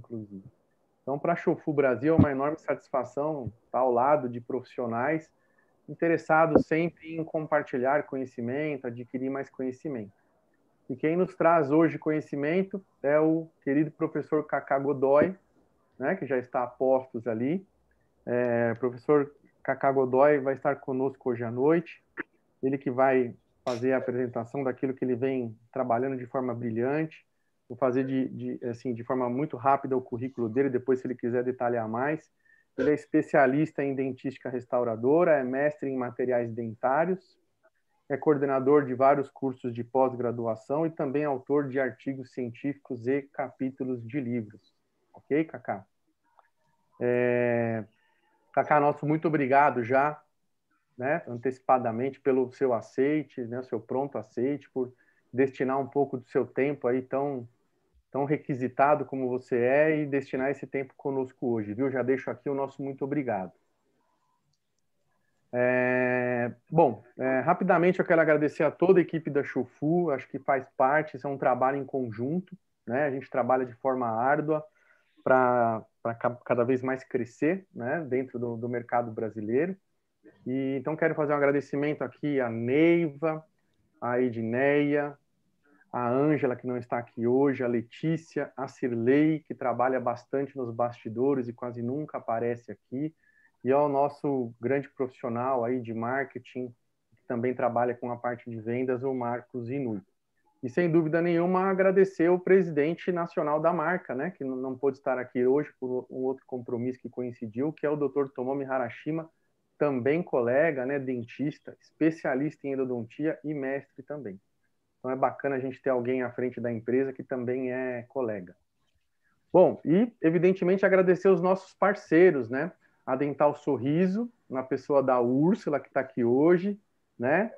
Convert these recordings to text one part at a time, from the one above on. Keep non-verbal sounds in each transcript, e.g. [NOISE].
inclusive. Então, para a Chofu Brasil, é uma enorme satisfação estar ao lado de profissionais interessados sempre em compartilhar conhecimento, adquirir mais conhecimento. E quem nos traz hoje conhecimento é o querido professor Cacá Godoy, né, que já está a postos ali. É, professor Cacá Godoy vai estar conosco hoje à noite. Ele que vai fazer a apresentação daquilo que ele vem trabalhando de forma brilhante, vou fazer de, de, assim, de forma muito rápida o currículo dele, depois, se ele quiser detalhar mais. Ele é especialista em dentística restauradora, é mestre em materiais dentários, é coordenador de vários cursos de pós-graduação e também autor de artigos científicos e capítulos de livros. Ok, Cacá? É... Cacá, nosso muito obrigado já, né, antecipadamente, pelo seu aceite, né, seu pronto aceite, por destinar um pouco do seu tempo aí tão tão requisitado como você é e destinar esse tempo conosco hoje, viu? Já deixo aqui o nosso muito obrigado. É, bom, é, rapidamente eu quero agradecer a toda a equipe da Chufu, acho que faz parte, isso é um trabalho em conjunto, né? A gente trabalha de forma árdua para cada vez mais crescer, né? Dentro do, do mercado brasileiro. E então quero fazer um agradecimento aqui à Neiva, à Edneia, a Ângela, que não está aqui hoje, a Letícia, a Cirlei, que trabalha bastante nos bastidores e quase nunca aparece aqui, e ao nosso grande profissional aí de marketing, que também trabalha com a parte de vendas, o Marcos Inui. E sem dúvida nenhuma agradecer o presidente nacional da marca, né, que não pôde estar aqui hoje por um outro compromisso que coincidiu, que é o Dr. Tomomi Harashima, também colega, né, dentista, especialista em endodontia e mestre também. Então é bacana a gente ter alguém à frente da empresa que também é colega. Bom, e evidentemente agradecer os nossos parceiros, né? A Dental sorriso na pessoa da Úrsula que está aqui hoje, né?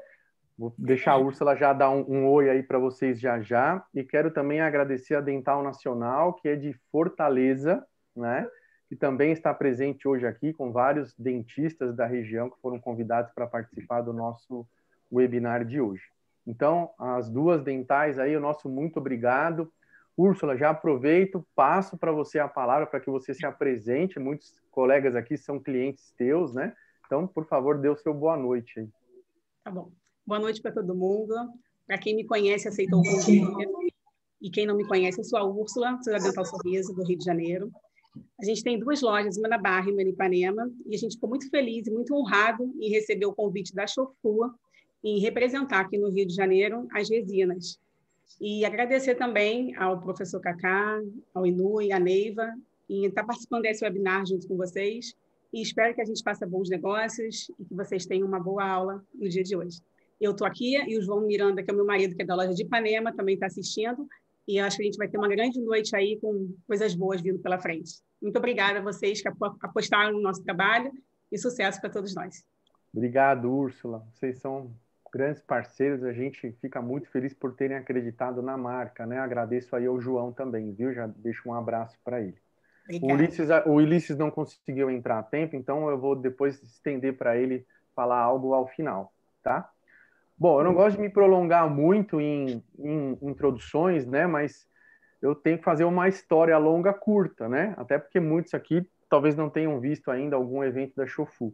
Vou deixar a Úrsula já dar um, um oi aí para vocês já já. E quero também agradecer a Dental Nacional, que é de Fortaleza, né? Que também está presente hoje aqui com vários dentistas da região que foram convidados para participar do nosso webinar de hoje. Então, as duas dentais aí, o nosso muito obrigado. Úrsula, já aproveito, passo para você a palavra para que você se apresente. Muitos colegas aqui são clientes teus, né? Então, por favor, dê o seu boa noite aí. Tá bom. Boa noite para todo mundo. Para quem me conhece, aceitou o convite. E quem não me conhece, eu sou a Úrsula, sou da Dental Sorriso, do Rio de Janeiro. A gente tem duas lojas, uma na Barra e uma em Ipanema, e a gente ficou muito feliz e muito honrado em receber o convite da Chofua em representar aqui no Rio de Janeiro as resinas. E agradecer também ao professor Cacá, ao Inu e à Neiva, em estar participando desse webinar junto com vocês. E espero que a gente faça bons negócios e que vocês tenham uma boa aula no dia de hoje. Eu estou aqui e o João Miranda, que é meu marido, que é da loja de Ipanema, também está assistindo. E acho que a gente vai ter uma grande noite aí com coisas boas vindo pela frente. Muito obrigada a vocês que apostaram no nosso trabalho e sucesso para todos nós. Obrigado, Úrsula. Vocês são grandes parceiros, a gente fica muito feliz por terem acreditado na marca, né? Agradeço aí ao João também, viu? Já deixo um abraço para ele. O Ulisses, o Ulisses, não conseguiu entrar a tempo, então eu vou depois estender para ele falar algo ao final, tá? Bom, eu não gosto de me prolongar muito em, em introduções, né? Mas eu tenho que fazer uma história longa curta, né? Até porque muitos aqui talvez não tenham visto ainda algum evento da Shofu.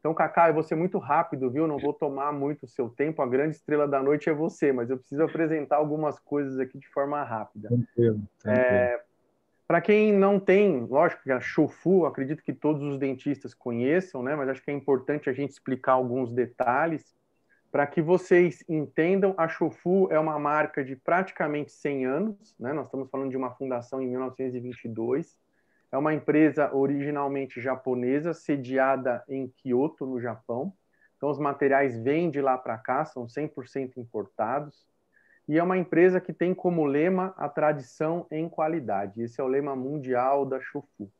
Então, Kaká, eu vou ser muito rápido, viu? Não vou tomar muito o seu tempo. A grande estrela da noite é você, mas eu preciso apresentar algumas coisas aqui de forma rápida. É, Para quem não tem, lógico que a Chofu, acredito que todos os dentistas conheçam, né? Mas acho que é importante a gente explicar alguns detalhes. Para que vocês entendam, a Chofu é uma marca de praticamente 100 anos, né? Nós estamos falando de uma fundação em 1922 é uma empresa originalmente japonesa, sediada em Kyoto, no Japão. Então, os materiais vêm de lá para cá, são 100% importados. E é uma empresa que tem como lema a tradição em qualidade. Esse é o lema mundial da Shofu.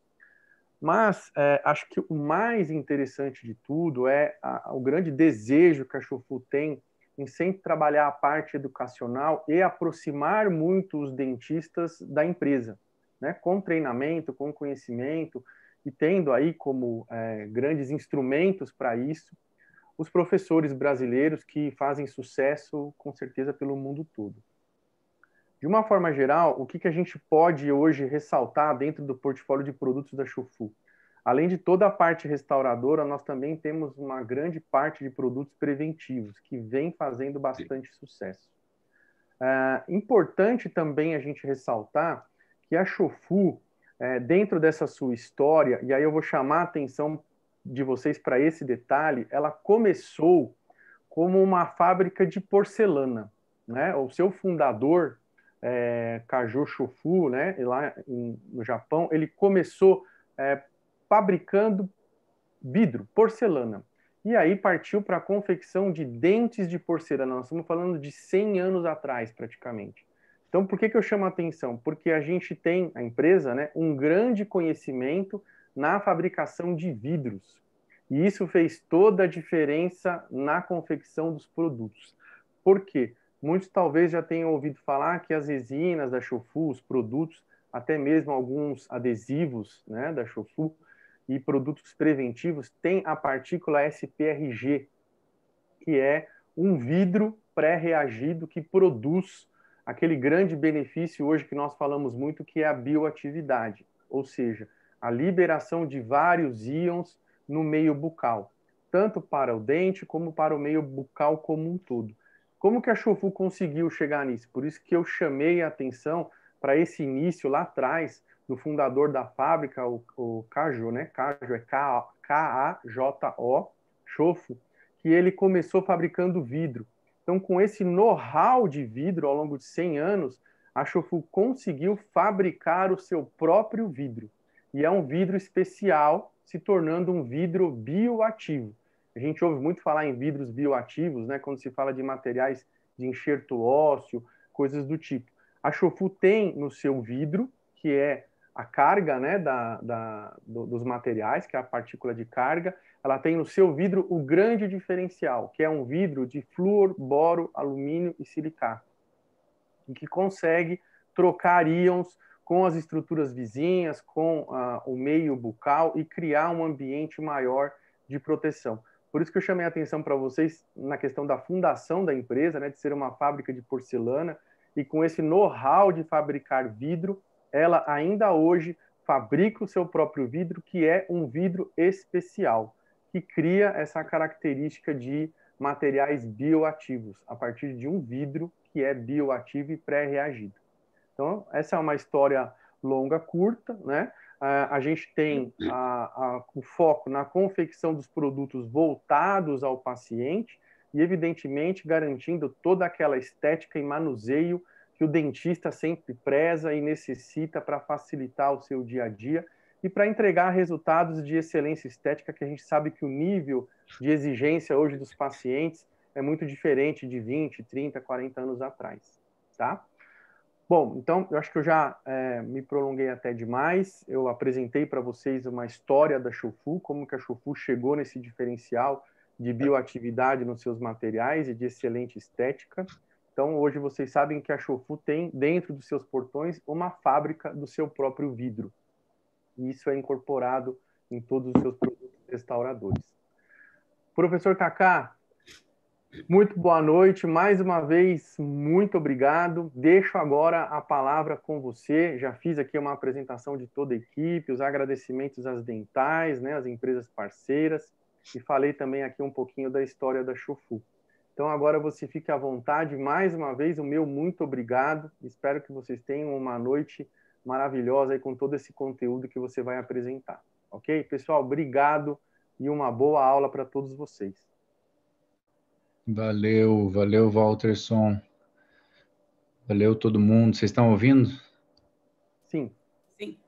Mas é, acho que o mais interessante de tudo é a, o grande desejo que a Shofu tem em sempre trabalhar a parte educacional e aproximar muito os dentistas da empresa né, com treinamento, com conhecimento, e tendo aí como é, grandes instrumentos para isso os professores brasileiros que fazem sucesso, com certeza, pelo mundo todo. De uma forma geral, o que, que a gente pode hoje ressaltar dentro do portfólio de produtos da Chufu? Além de toda a parte restauradora, nós também temos uma grande parte de produtos preventivos, que vem fazendo bastante Sim. sucesso. É, importante também a gente ressaltar que a Chofu, é, dentro dessa sua história, e aí eu vou chamar a atenção de vocês para esse detalhe, ela começou como uma fábrica de porcelana. Né? O seu fundador, é, Kajo Shofu, né? lá em, no Japão, ele começou é, fabricando vidro, porcelana. E aí partiu para a confecção de dentes de porcelana. Nós estamos falando de 100 anos atrás, praticamente. Então, por que, que eu chamo a atenção? Porque a gente tem, a empresa, né, um grande conhecimento na fabricação de vidros. E isso fez toda a diferença na confecção dos produtos. Por quê? Muitos talvez já tenham ouvido falar que as resinas da Chofu, os produtos, até mesmo alguns adesivos né, da Chofu e produtos preventivos, têm a partícula SPRG, que é um vidro pré-reagido que produz aquele grande benefício hoje que nós falamos muito, que é a bioatividade, ou seja, a liberação de vários íons no meio bucal, tanto para o dente como para o meio bucal como um todo. Como que a Chofu conseguiu chegar nisso? Por isso que eu chamei a atenção para esse início lá atrás do fundador da fábrica, o, o Cajo, né? Cajo é K-A-J-O, Chofu, que ele começou fabricando vidro. Então, com esse know-how de vidro ao longo de 100 anos, a Chofu conseguiu fabricar o seu próprio vidro. E é um vidro especial, se tornando um vidro bioativo. A gente ouve muito falar em vidros bioativos, né, quando se fala de materiais de enxerto ósseo, coisas do tipo. A Chofu tem no seu vidro, que é a carga né, da, da do, dos materiais, que é a partícula de carga, ela tem no seu vidro o grande diferencial, que é um vidro de flúor, boro, alumínio e silicato, e que consegue trocar íons com as estruturas vizinhas, com ah, o meio bucal e criar um ambiente maior de proteção. Por isso que eu chamei a atenção para vocês na questão da fundação da empresa, né, de ser uma fábrica de porcelana, e com esse know-how de fabricar vidro, ela ainda hoje fabrica o seu próprio vidro, que é um vidro especial que cria essa característica de materiais bioativos a partir de um vidro que é bioativo e pré-reagido. Então, essa é uma história longa, curta, né? Ah, a gente tem a, a, o foco na confecção dos produtos voltados ao paciente e, evidentemente, garantindo toda aquela estética e manuseio que o dentista sempre preza e necessita para facilitar o seu dia a dia e para entregar resultados de excelência estética, que a gente sabe que o nível de exigência hoje dos pacientes é muito diferente de 20, 30, 40 anos atrás, tá? Bom, então eu acho que eu já é, me prolonguei até demais. Eu apresentei para vocês uma história da Chofu, como que a Chofu chegou nesse diferencial de bioatividade nos seus materiais e de excelente estética. Então, hoje vocês sabem que a Chofu tem dentro dos seus portões uma fábrica do seu próprio vidro e isso é incorporado em todos os seus produtos restauradores. Professor Kaká, muito boa noite, mais uma vez, muito obrigado. Deixo agora a palavra com você. Já fiz aqui uma apresentação de toda a equipe, os agradecimentos às dentais, né, às empresas parceiras, e falei também aqui um pouquinho da história da Chofu. Então agora você fique à vontade, mais uma vez, o meu muito obrigado. Espero que vocês tenham uma noite maravilhosa aí com todo esse conteúdo que você vai apresentar. Ok? Pessoal, obrigado e uma boa aula para todos vocês. Valeu, valeu, Walterson. Valeu todo mundo. Vocês estão ouvindo? Sim. Sim.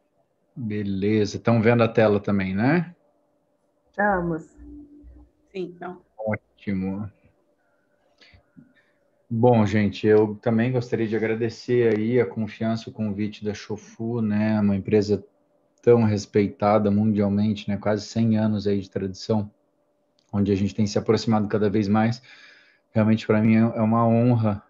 Beleza. Estão vendo a tela também, né? Estamos. Sim, então. Ótimo. Bom, gente, eu também gostaria de agradecer aí a confiança, o convite da Chofu, né, uma empresa tão respeitada mundialmente, né, quase 100 anos aí de tradição, onde a gente tem se aproximado cada vez mais. Realmente para mim é, é uma honra,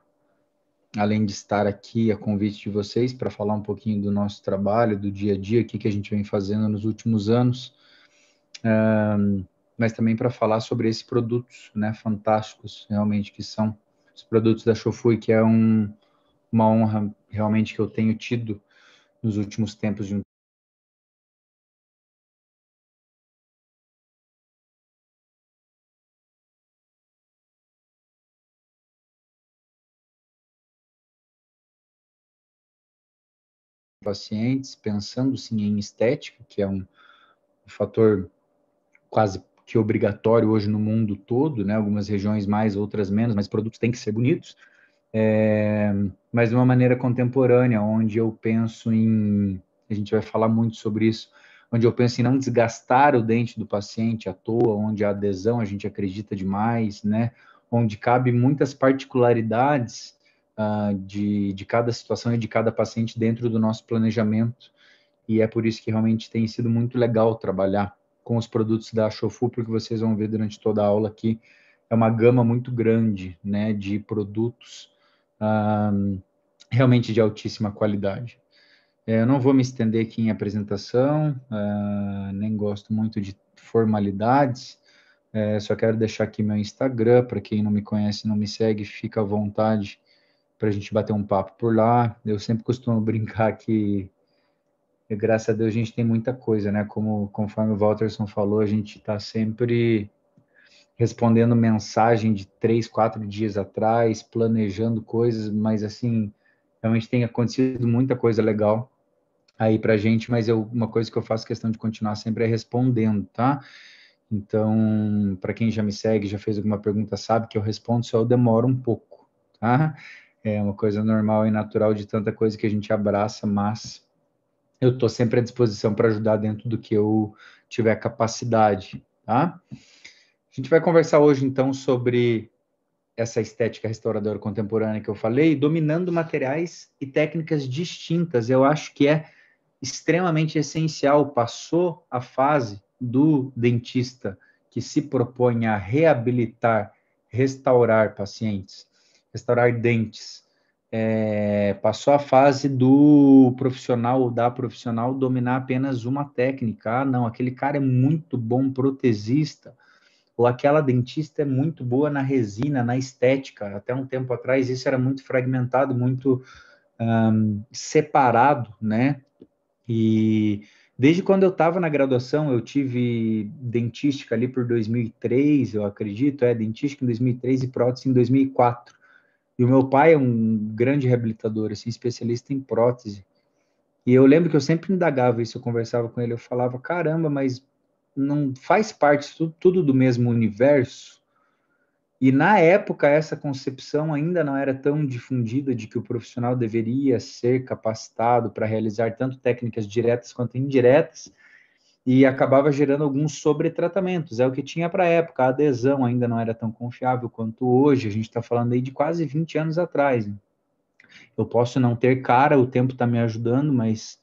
além de estar aqui a convite de vocês para falar um pouquinho do nosso trabalho, do dia a dia, o que a gente vem fazendo nos últimos anos. Um, mas também para falar sobre esses produtos, né, fantásticos, realmente que são os produtos da Shofui, que é um, uma honra realmente que eu tenho tido nos últimos tempos de um pacientes, pensando sim em estética, que é um, um fator quase que é obrigatório hoje no mundo todo, né? Algumas regiões mais, outras menos, mas produtos têm que ser bonitos. É, mas de uma maneira contemporânea, onde eu penso em, a gente vai falar muito sobre isso, onde eu penso em não desgastar o dente do paciente à toa, onde a adesão a gente acredita demais, né? Onde cabe muitas particularidades uh, de, de cada situação e de cada paciente dentro do nosso planejamento. E é por isso que realmente tem sido muito legal trabalhar com os produtos da Shofu, porque vocês vão ver durante toda a aula aqui, é uma gama muito grande né, de produtos um, realmente de altíssima qualidade. É, eu não vou me estender aqui em apresentação, uh, nem gosto muito de formalidades, uh, só quero deixar aqui meu Instagram, para quem não me conhece, não me segue, fica à vontade para a gente bater um papo por lá. Eu sempre costumo [LAUGHS] brincar que e graças a Deus a gente tem muita coisa, né? Como conforme o Walterson falou, a gente está sempre respondendo mensagem de três, quatro dias atrás, planejando coisas, mas assim, realmente tem acontecido muita coisa legal aí para a gente, mas eu, uma coisa que eu faço questão de continuar sempre é respondendo, tá? Então, para quem já me segue, já fez alguma pergunta, sabe que eu respondo, só eu demoro um pouco, tá? É uma coisa normal e natural de tanta coisa que a gente abraça, mas eu estou sempre à disposição para ajudar dentro do que eu tiver capacidade, tá? A gente vai conversar hoje, então, sobre essa estética restauradora contemporânea que eu falei, dominando materiais e técnicas distintas. Eu acho que é extremamente essencial. Passou a fase do dentista que se propõe a reabilitar, restaurar pacientes, restaurar dentes é, passou a fase do profissional ou da profissional dominar apenas uma técnica. Ah, não, aquele cara é muito bom protesista, ou aquela dentista é muito boa na resina, na estética. Até um tempo atrás isso era muito fragmentado, muito um, separado, né? E desde quando eu estava na graduação, eu tive dentística ali por 2003, eu acredito, é, dentística em 2003 e prótese em 2004. E o meu pai é um grande reabilitador, assim, especialista em prótese. E eu lembro que eu sempre indagava isso, eu conversava com ele, eu falava, caramba, mas não faz parte tudo, tudo do mesmo universo? E na época essa concepção ainda não era tão difundida de que o profissional deveria ser capacitado para realizar tanto técnicas diretas quanto indiretas, e acabava gerando alguns sobretratamentos. É o que tinha para a época, a adesão ainda não era tão confiável quanto hoje, a gente está falando aí de quase 20 anos atrás. Né? Eu posso não ter cara, o tempo está me ajudando, mas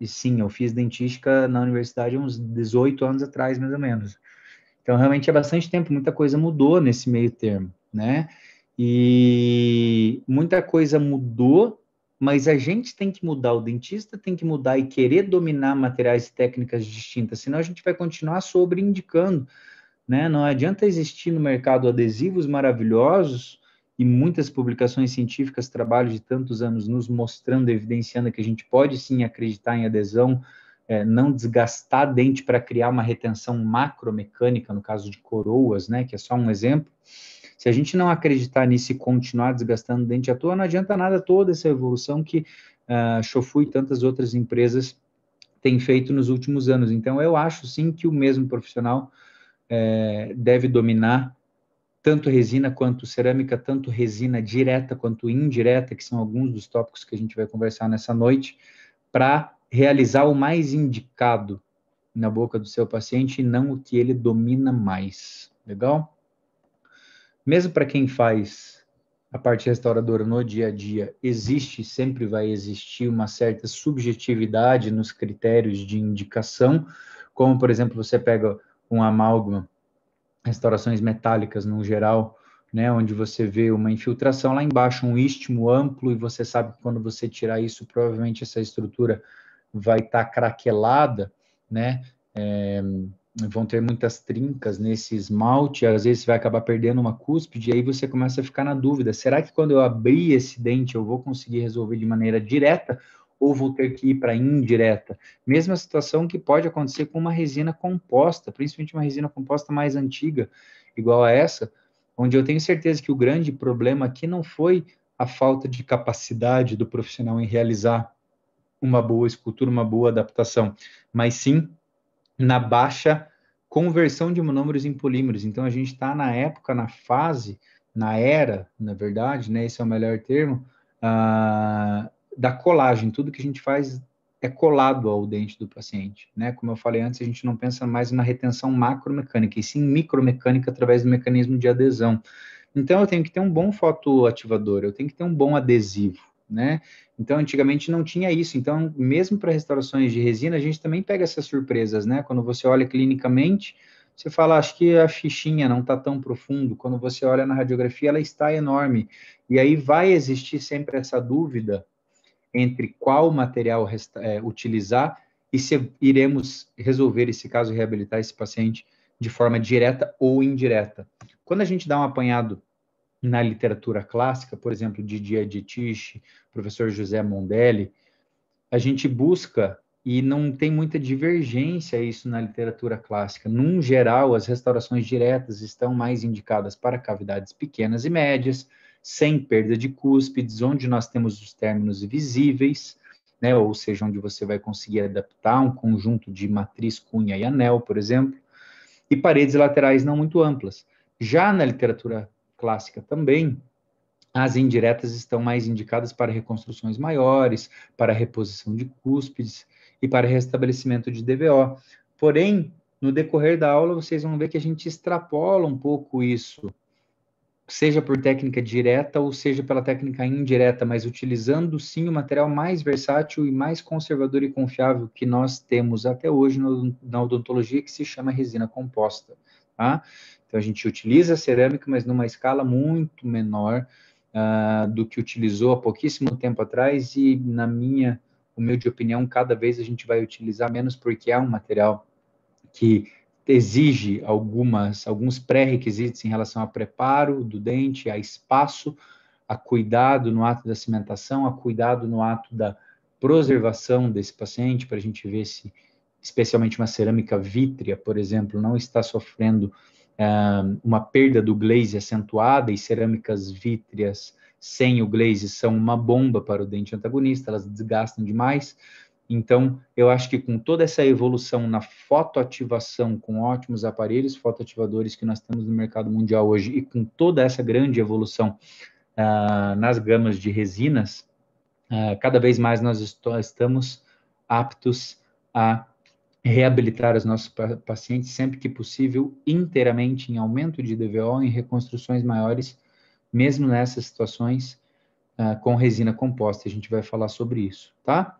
e sim, eu fiz dentística na universidade uns 18 anos atrás, mais ou menos. Então, realmente é bastante tempo, muita coisa mudou nesse meio termo, né? E muita coisa mudou mas a gente tem que mudar, o dentista tem que mudar e querer dominar materiais e técnicas distintas, senão a gente vai continuar sobreindicando, né? Não adianta existir no mercado adesivos maravilhosos e muitas publicações científicas, trabalhos de tantos anos nos mostrando, evidenciando que a gente pode sim acreditar em adesão, é, não desgastar dente para criar uma retenção macromecânica, no caso de coroas, né? Que é só um exemplo. Se a gente não acreditar nisso e continuar desgastando dente à toa, não adianta nada toda essa evolução que uh, e tantas outras empresas têm feito nos últimos anos. Então, eu acho sim que o mesmo profissional é, deve dominar tanto resina quanto cerâmica, tanto resina direta quanto indireta, que são alguns dos tópicos que a gente vai conversar nessa noite, para realizar o mais indicado na boca do seu paciente e não o que ele domina mais. Legal? mesmo para quem faz a parte restauradora no dia a dia, existe, sempre vai existir uma certa subjetividade nos critérios de indicação, como, por exemplo, você pega um amálgama, restaurações metálicas no geral, né, onde você vê uma infiltração lá embaixo, um istmo amplo, e você sabe que quando você tirar isso, provavelmente essa estrutura vai estar tá craquelada, né, é, vão ter muitas trincas nesse esmalte, às vezes você vai acabar perdendo uma cúspide, e aí você começa a ficar na dúvida: será que quando eu abrir esse dente eu vou conseguir resolver de maneira direta ou vou ter que ir para indireta? Mesma situação que pode acontecer com uma resina composta, principalmente uma resina composta mais antiga, igual a essa, onde eu tenho certeza que o grande problema aqui não foi a falta de capacidade do profissional em realizar uma boa escultura, uma boa adaptação, mas sim na baixa conversão de monômeros em polímeros. Então, a gente está na época, na fase, na era, na verdade, né, esse é o melhor termo, uh, da colagem. Tudo que a gente faz é colado ao dente do paciente. Né? Como eu falei antes, a gente não pensa mais na retenção macromecânica, e sim micromecânica através do mecanismo de adesão. Então, eu tenho que ter um bom fotoativador, eu tenho que ter um bom adesivo né? Então, antigamente não tinha isso. Então, mesmo para restaurações de resina, a gente também pega essas surpresas, né? Quando você olha clinicamente, você fala, acho que a fichinha não está tão profundo. Quando você olha na radiografia, ela está enorme. E aí vai existir sempre essa dúvida entre qual material é, utilizar e se iremos resolver esse caso, reabilitar esse paciente de forma direta ou indireta. Quando a gente dá um apanhado na literatura clássica, por exemplo, Didier Dietrich, professor José Mondelli, a gente busca e não tem muita divergência isso na literatura clássica. Num geral, as restaurações diretas estão mais indicadas para cavidades pequenas e médias, sem perda de cúspides, onde nós temos os términos visíveis, né, ou seja, onde você vai conseguir adaptar um conjunto de matriz, cunha e anel, por exemplo, e paredes laterais não muito amplas. Já na literatura clássica também, as indiretas estão mais indicadas para reconstruções maiores, para reposição de cúspides e para restabelecimento de DVO. Porém, no decorrer da aula, vocês vão ver que a gente extrapola um pouco isso, seja por técnica direta ou seja pela técnica indireta, mas utilizando sim o material mais versátil e mais conservador e confiável que nós temos até hoje no, na odontologia, que se chama resina composta. Tá? Então a gente utiliza a cerâmica, mas numa escala muito menor uh, do que utilizou há pouquíssimo tempo atrás e na minha humilde opinião, cada vez a gente vai utilizar menos porque é um material que exige algumas alguns pré-requisitos em relação a preparo do dente, a espaço, a cuidado no ato da cimentação, a cuidado no ato da preservação desse paciente para a gente ver se especialmente uma cerâmica vítrea, por exemplo, não está sofrendo uma perda do glaze acentuada e cerâmicas vítreas sem o glaze são uma bomba para o dente antagonista, elas desgastam demais. Então, eu acho que com toda essa evolução na fotoativação, com ótimos aparelhos fotoativadores que nós temos no mercado mundial hoje, e com toda essa grande evolução uh, nas gamas de resinas, uh, cada vez mais nós est estamos aptos a reabilitar os nossos pacientes sempre que possível, inteiramente em aumento de DVO, em reconstruções maiores, mesmo nessas situações uh, com resina composta. A gente vai falar sobre isso, tá?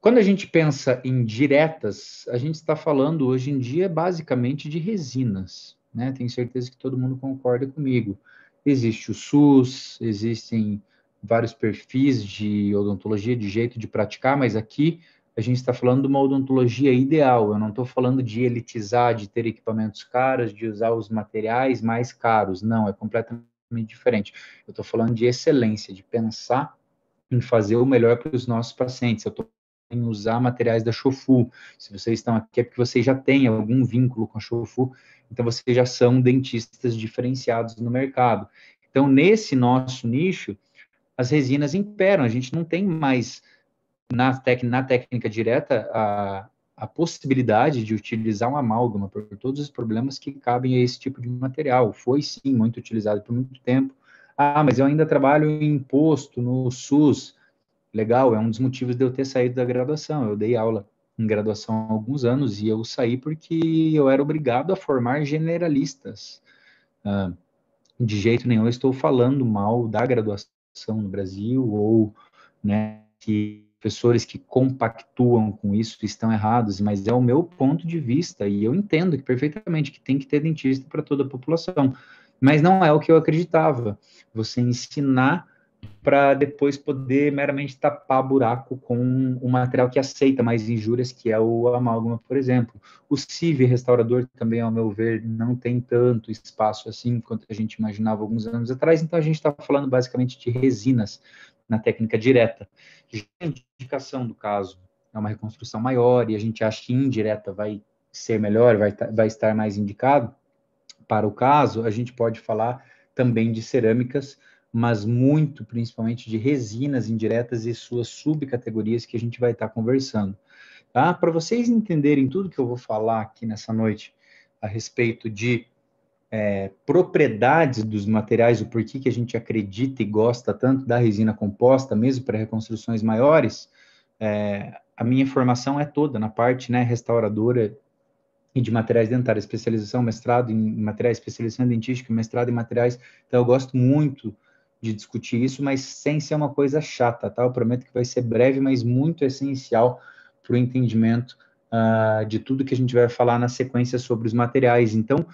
Quando a gente pensa em diretas, a gente está falando hoje em dia basicamente de resinas, né? Tenho certeza que todo mundo concorda comigo. Existe o SUS, existem vários perfis de odontologia, de jeito de praticar, mas aqui a gente está falando de uma odontologia ideal. Eu não estou falando de elitizar, de ter equipamentos caros, de usar os materiais mais caros. Não, é completamente diferente. Eu estou falando de excelência, de pensar em fazer o melhor para os nossos pacientes. Eu estou em usar materiais da Chofu. Se vocês estão aqui é porque vocês já têm algum vínculo com a Chofu, então vocês já são dentistas diferenciados no mercado. Então, nesse nosso nicho, as resinas imperam. A gente não tem mais na, tec, na técnica direta a, a possibilidade de utilizar um amálgama por todos os problemas que cabem a esse tipo de material. Foi sim muito utilizado por muito tempo. Ah, mas eu ainda trabalho em imposto no SUS. Legal, é um dos motivos de eu ter saído da graduação. Eu dei aula em graduação há alguns anos e eu saí porque eu era obrigado a formar generalistas. Ah, de jeito nenhum estou falando mal da graduação no Brasil ou né, que professores que compactuam com isso estão errados, mas é o meu ponto de vista e eu entendo que perfeitamente que tem que ter dentista para toda a população, mas não é o que eu acreditava. Você ensinar para depois poder meramente tapar buraco com o material que aceita mais injúrias, que é o amálgama, por exemplo. O CIV restaurador também, ao meu ver, não tem tanto espaço assim quanto a gente imaginava alguns anos atrás, então a gente está falando basicamente de resinas, na técnica direta. a indicação do caso é uma reconstrução maior e a gente acha que indireta vai ser melhor, vai, vai estar mais indicado para o caso, a gente pode falar também de cerâmicas, mas muito principalmente de resinas indiretas e suas subcategorias que a gente vai estar conversando. Tá? Para vocês entenderem tudo que eu vou falar aqui nessa noite a respeito de é, propriedades dos materiais, o porquê que a gente acredita e gosta tanto da resina composta, mesmo para reconstruções maiores, é, a minha formação é toda na parte né, restauradora e de materiais dentários, especialização, mestrado em materiais, especialização em dentística, mestrado em materiais. Então, eu gosto muito de discutir isso, mas sem ser uma coisa chata, tá? Eu prometo que vai ser breve, mas muito essencial para o entendimento uh, de tudo que a gente vai falar na sequência sobre os materiais. Então,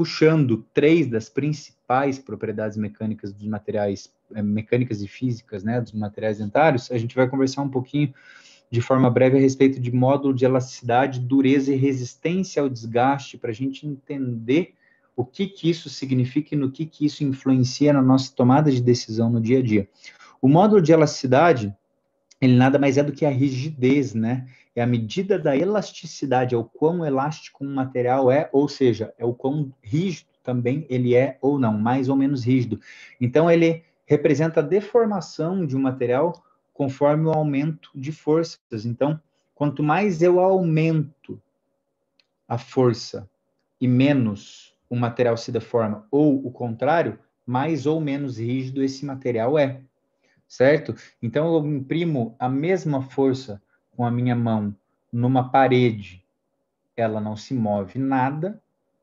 puxando três das principais propriedades mecânicas dos materiais eh, mecânicas e físicas, né, dos materiais dentários, a gente vai conversar um pouquinho de forma breve a respeito de módulo de elasticidade, dureza e resistência ao desgaste para a gente entender o que que isso significa e no que que isso influencia na nossa tomada de decisão no dia a dia. O módulo de elasticidade, ele nada mais é do que a rigidez, né? é a medida da elasticidade, é o quão elástico um material é, ou seja, é o quão rígido também ele é ou não, mais ou menos rígido. Então, ele representa a deformação de um material conforme o aumento de forças. Então, quanto mais eu aumento a força e menos o material se deforma, ou o contrário, mais ou menos rígido esse material é, certo? Então, eu imprimo a mesma força com a minha mão numa parede, ela não se move nada,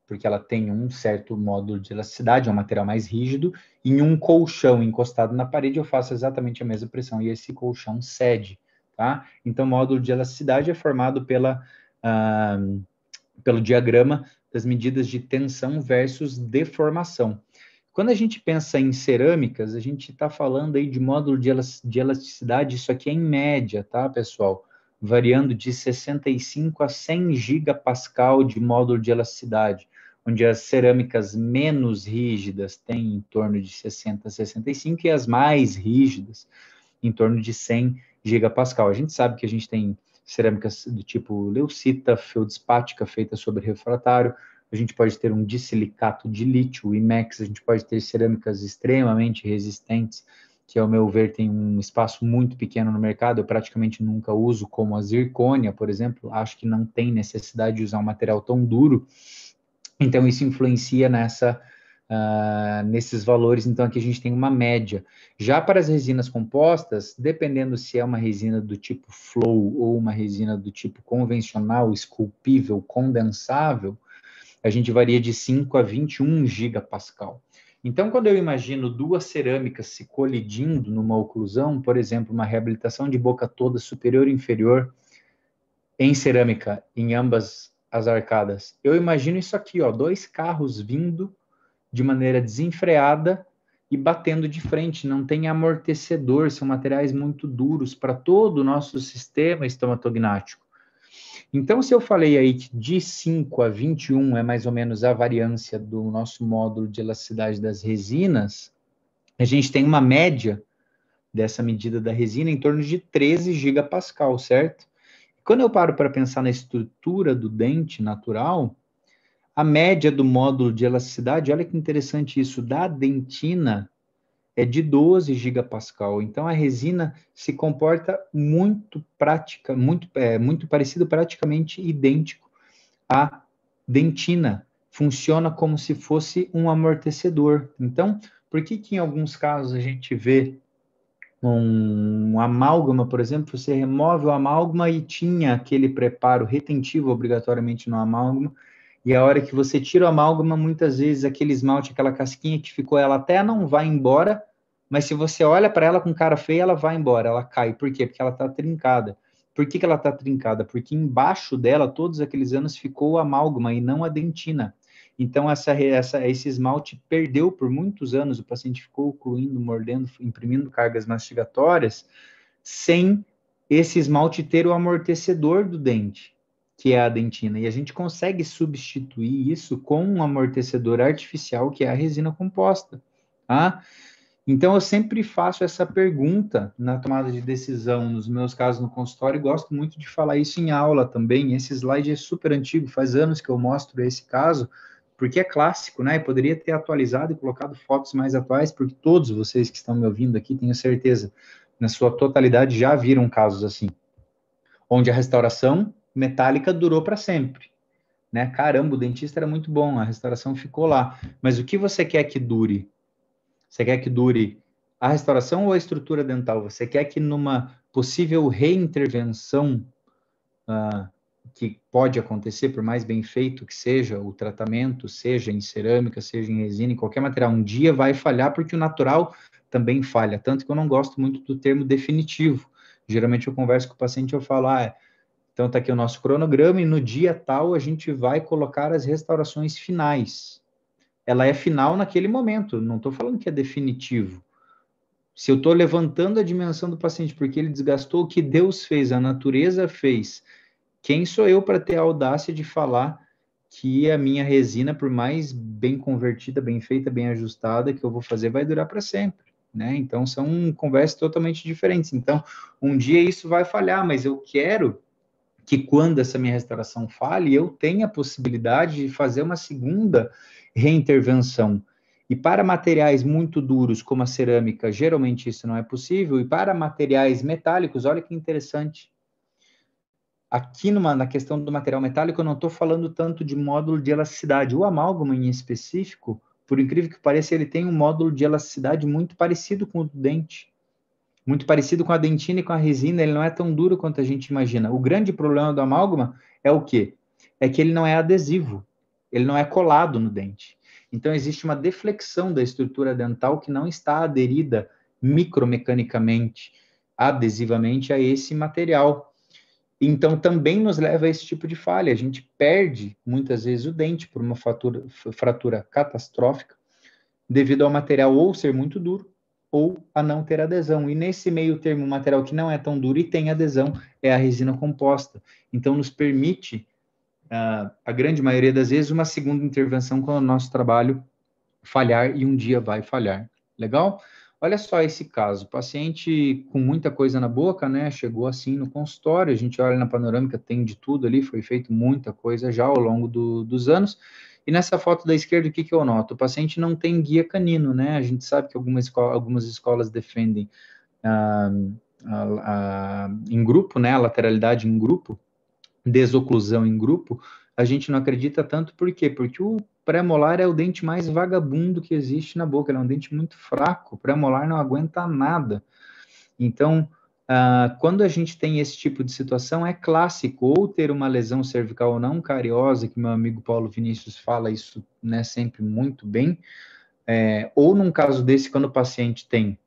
porque ela tem um certo módulo de elasticidade, é um material mais rígido. Em um colchão encostado na parede, eu faço exatamente a mesma pressão e esse colchão cede, tá? Então, o módulo de elasticidade é formado pela, ah, pelo diagrama das medidas de tensão versus deformação. Quando a gente pensa em cerâmicas, a gente está falando aí de módulo de elasticidade, isso aqui é em média, tá, pessoal? variando de 65 a 100 gigapascal de módulo de elasticidade, onde as cerâmicas menos rígidas têm em torno de 60 a 65 e as mais rígidas em torno de 100 gigapascal. A gente sabe que a gente tem cerâmicas do tipo leucita, feldspática feita sobre refratário, a gente pode ter um disilicato de lítio, IMEX, a gente pode ter cerâmicas extremamente resistentes que ao meu ver tem um espaço muito pequeno no mercado, eu praticamente nunca uso, como a zircônia, por exemplo, acho que não tem necessidade de usar um material tão duro, então isso influencia nessa uh, nesses valores, então aqui a gente tem uma média. Já para as resinas compostas, dependendo se é uma resina do tipo flow ou uma resina do tipo convencional, esculpível, condensável, a gente varia de 5 a 21 gigapascal. Então, quando eu imagino duas cerâmicas se colidindo numa oclusão, por exemplo, uma reabilitação de boca toda superior e inferior em cerâmica, em ambas as arcadas, eu imagino isso aqui, ó, dois carros vindo de maneira desenfreada e batendo de frente, não tem amortecedor, são materiais muito duros para todo o nosso sistema estomatognático. Então, se eu falei aí que de 5 a 21 é mais ou menos a variância do nosso módulo de elasticidade das resinas, a gente tem uma média dessa medida da resina em torno de 13 gigapascal, certo? Quando eu paro para pensar na estrutura do dente natural, a média do módulo de elasticidade, olha que interessante isso, da dentina é de 12 gigapascal. Então a resina se comporta muito prática, muito, é, muito parecido, praticamente idêntico à dentina. Funciona como se fosse um amortecedor. Então, por que que em alguns casos a gente vê um amálgama, por exemplo, você remove o amálgama e tinha aquele preparo retentivo obrigatoriamente no amálgama, e a hora que você tira o amálgama, muitas vezes aquele esmalte, aquela casquinha que ficou, ela até não vai embora, mas se você olha para ela com cara feia, ela vai embora, ela cai. Por quê? Porque ela está trincada. Por que, que ela está trincada? Porque embaixo dela, todos aqueles anos, ficou a amálgama e não a dentina. Então, essa, essa, esse esmalte perdeu por muitos anos, o paciente ficou ocluindo, mordendo, imprimindo cargas mastigatórias, sem esse esmalte ter o amortecedor do dente que é a dentina. E a gente consegue substituir isso com um amortecedor artificial, que é a resina composta. Tá? Então, eu sempre faço essa pergunta na tomada de decisão, nos meus casos no consultório, e gosto muito de falar isso em aula também. Esse slide é super antigo, faz anos que eu mostro esse caso, porque é clássico, né? Eu poderia ter atualizado e colocado fotos mais atuais, porque todos vocês que estão me ouvindo aqui, tenho certeza, na sua totalidade, já viram casos assim, onde a restauração metálica durou para sempre. Né? Caramba, o dentista era muito bom, a restauração ficou lá. Mas o que você quer que dure? Você quer que dure a restauração ou a estrutura dental? Você quer que numa possível reintervenção uh, que pode acontecer, por mais bem feito que seja o tratamento, seja em cerâmica, seja em resina, em qualquer material, um dia vai falhar porque o natural também falha. Tanto que eu não gosto muito do termo definitivo. Geralmente eu converso com o paciente e eu falo, ah, então está aqui o nosso cronograma e no dia tal a gente vai colocar as restaurações finais. Ela é final naquele momento, não estou falando que é definitivo. Se eu estou levantando a dimensão do paciente porque ele desgastou o que Deus fez, a natureza fez, quem sou eu para ter a audácia de falar que a minha resina, por mais bem convertida, bem feita, bem ajustada que eu vou fazer, vai durar para sempre, né? Então são conversas totalmente diferentes. Então, um dia isso vai falhar, mas eu quero que quando essa minha restauração fale, eu tenha a possibilidade de fazer uma segunda reintervenção. E para materiais muito duros, como a cerâmica, geralmente isso não é possível. E para materiais metálicos, olha que interessante. Aqui numa, na questão do material metálico, eu não estou falando tanto de módulo de elasticidade. O amálgama, em específico, por incrível que pareça, ele tem um módulo de elasticidade muito parecido com o do dente muito parecido com a dentina e com a resina, ele não é tão duro quanto a gente imagina. O grande problema do amálgama é o quê? É que ele não é adesivo, ele não é colado no dente. Então existe uma deflexão da estrutura dental que não está aderida micromecanicamente, adesivamente a esse material. Então também nos leva a esse tipo de falha. A gente perde muitas vezes o dente por uma fratura, fratura catastrófica devido ao material ou ser muito duro ou a não ter adesão. E nesse meio termo, o material que não é tão duro e tem adesão é a resina composta. Então, nos permite, uh, a grande maioria das vezes, uma segunda intervenção quando o nosso trabalho falhar e um dia vai falhar. Legal? Olha só esse caso, paciente com muita coisa na boca, né? Chegou assim no consultório, a gente olha na panorâmica, tem de tudo ali, foi feito muita coisa já ao longo do, dos anos. E nessa foto da esquerda, o que, que eu noto? O paciente não tem guia canino, né? A gente sabe que algumas, escola, algumas escolas defendem ah, a, a, em grupo, né? A lateralidade em grupo, desoclusão em grupo. A gente não acredita tanto, por quê? Porque o pré-molar é o dente mais vagabundo que existe na boca, ele é um dente muito fraco, o pré-molar não aguenta nada. Então, Uh, quando a gente tem esse tipo de situação, é clássico ou ter uma lesão cervical não cariosa, que meu amigo Paulo Vinícius fala isso né, sempre muito bem, é, ou num caso desse, quando o paciente tem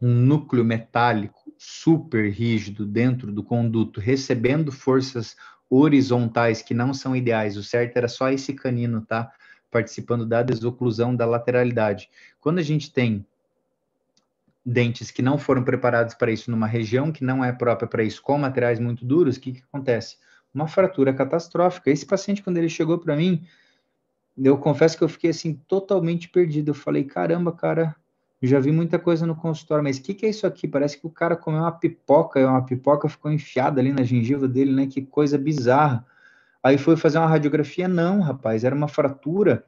um núcleo metálico super rígido dentro do conduto, recebendo forças horizontais que não são ideais, o certo era só esse canino, tá? Participando da desoclusão da lateralidade. Quando a gente tem dentes que não foram preparados para isso numa região que não é própria para isso, com materiais muito duros, o que, que acontece? Uma fratura catastrófica. Esse paciente, quando ele chegou para mim, eu confesso que eu fiquei assim totalmente perdido. Eu falei, caramba, cara, já vi muita coisa no consultório, mas o que, que é isso aqui? Parece que o cara comeu uma pipoca, uma pipoca ficou enfiada ali na gengiva dele, né? Que coisa bizarra. Aí foi fazer uma radiografia, não, rapaz, era uma fratura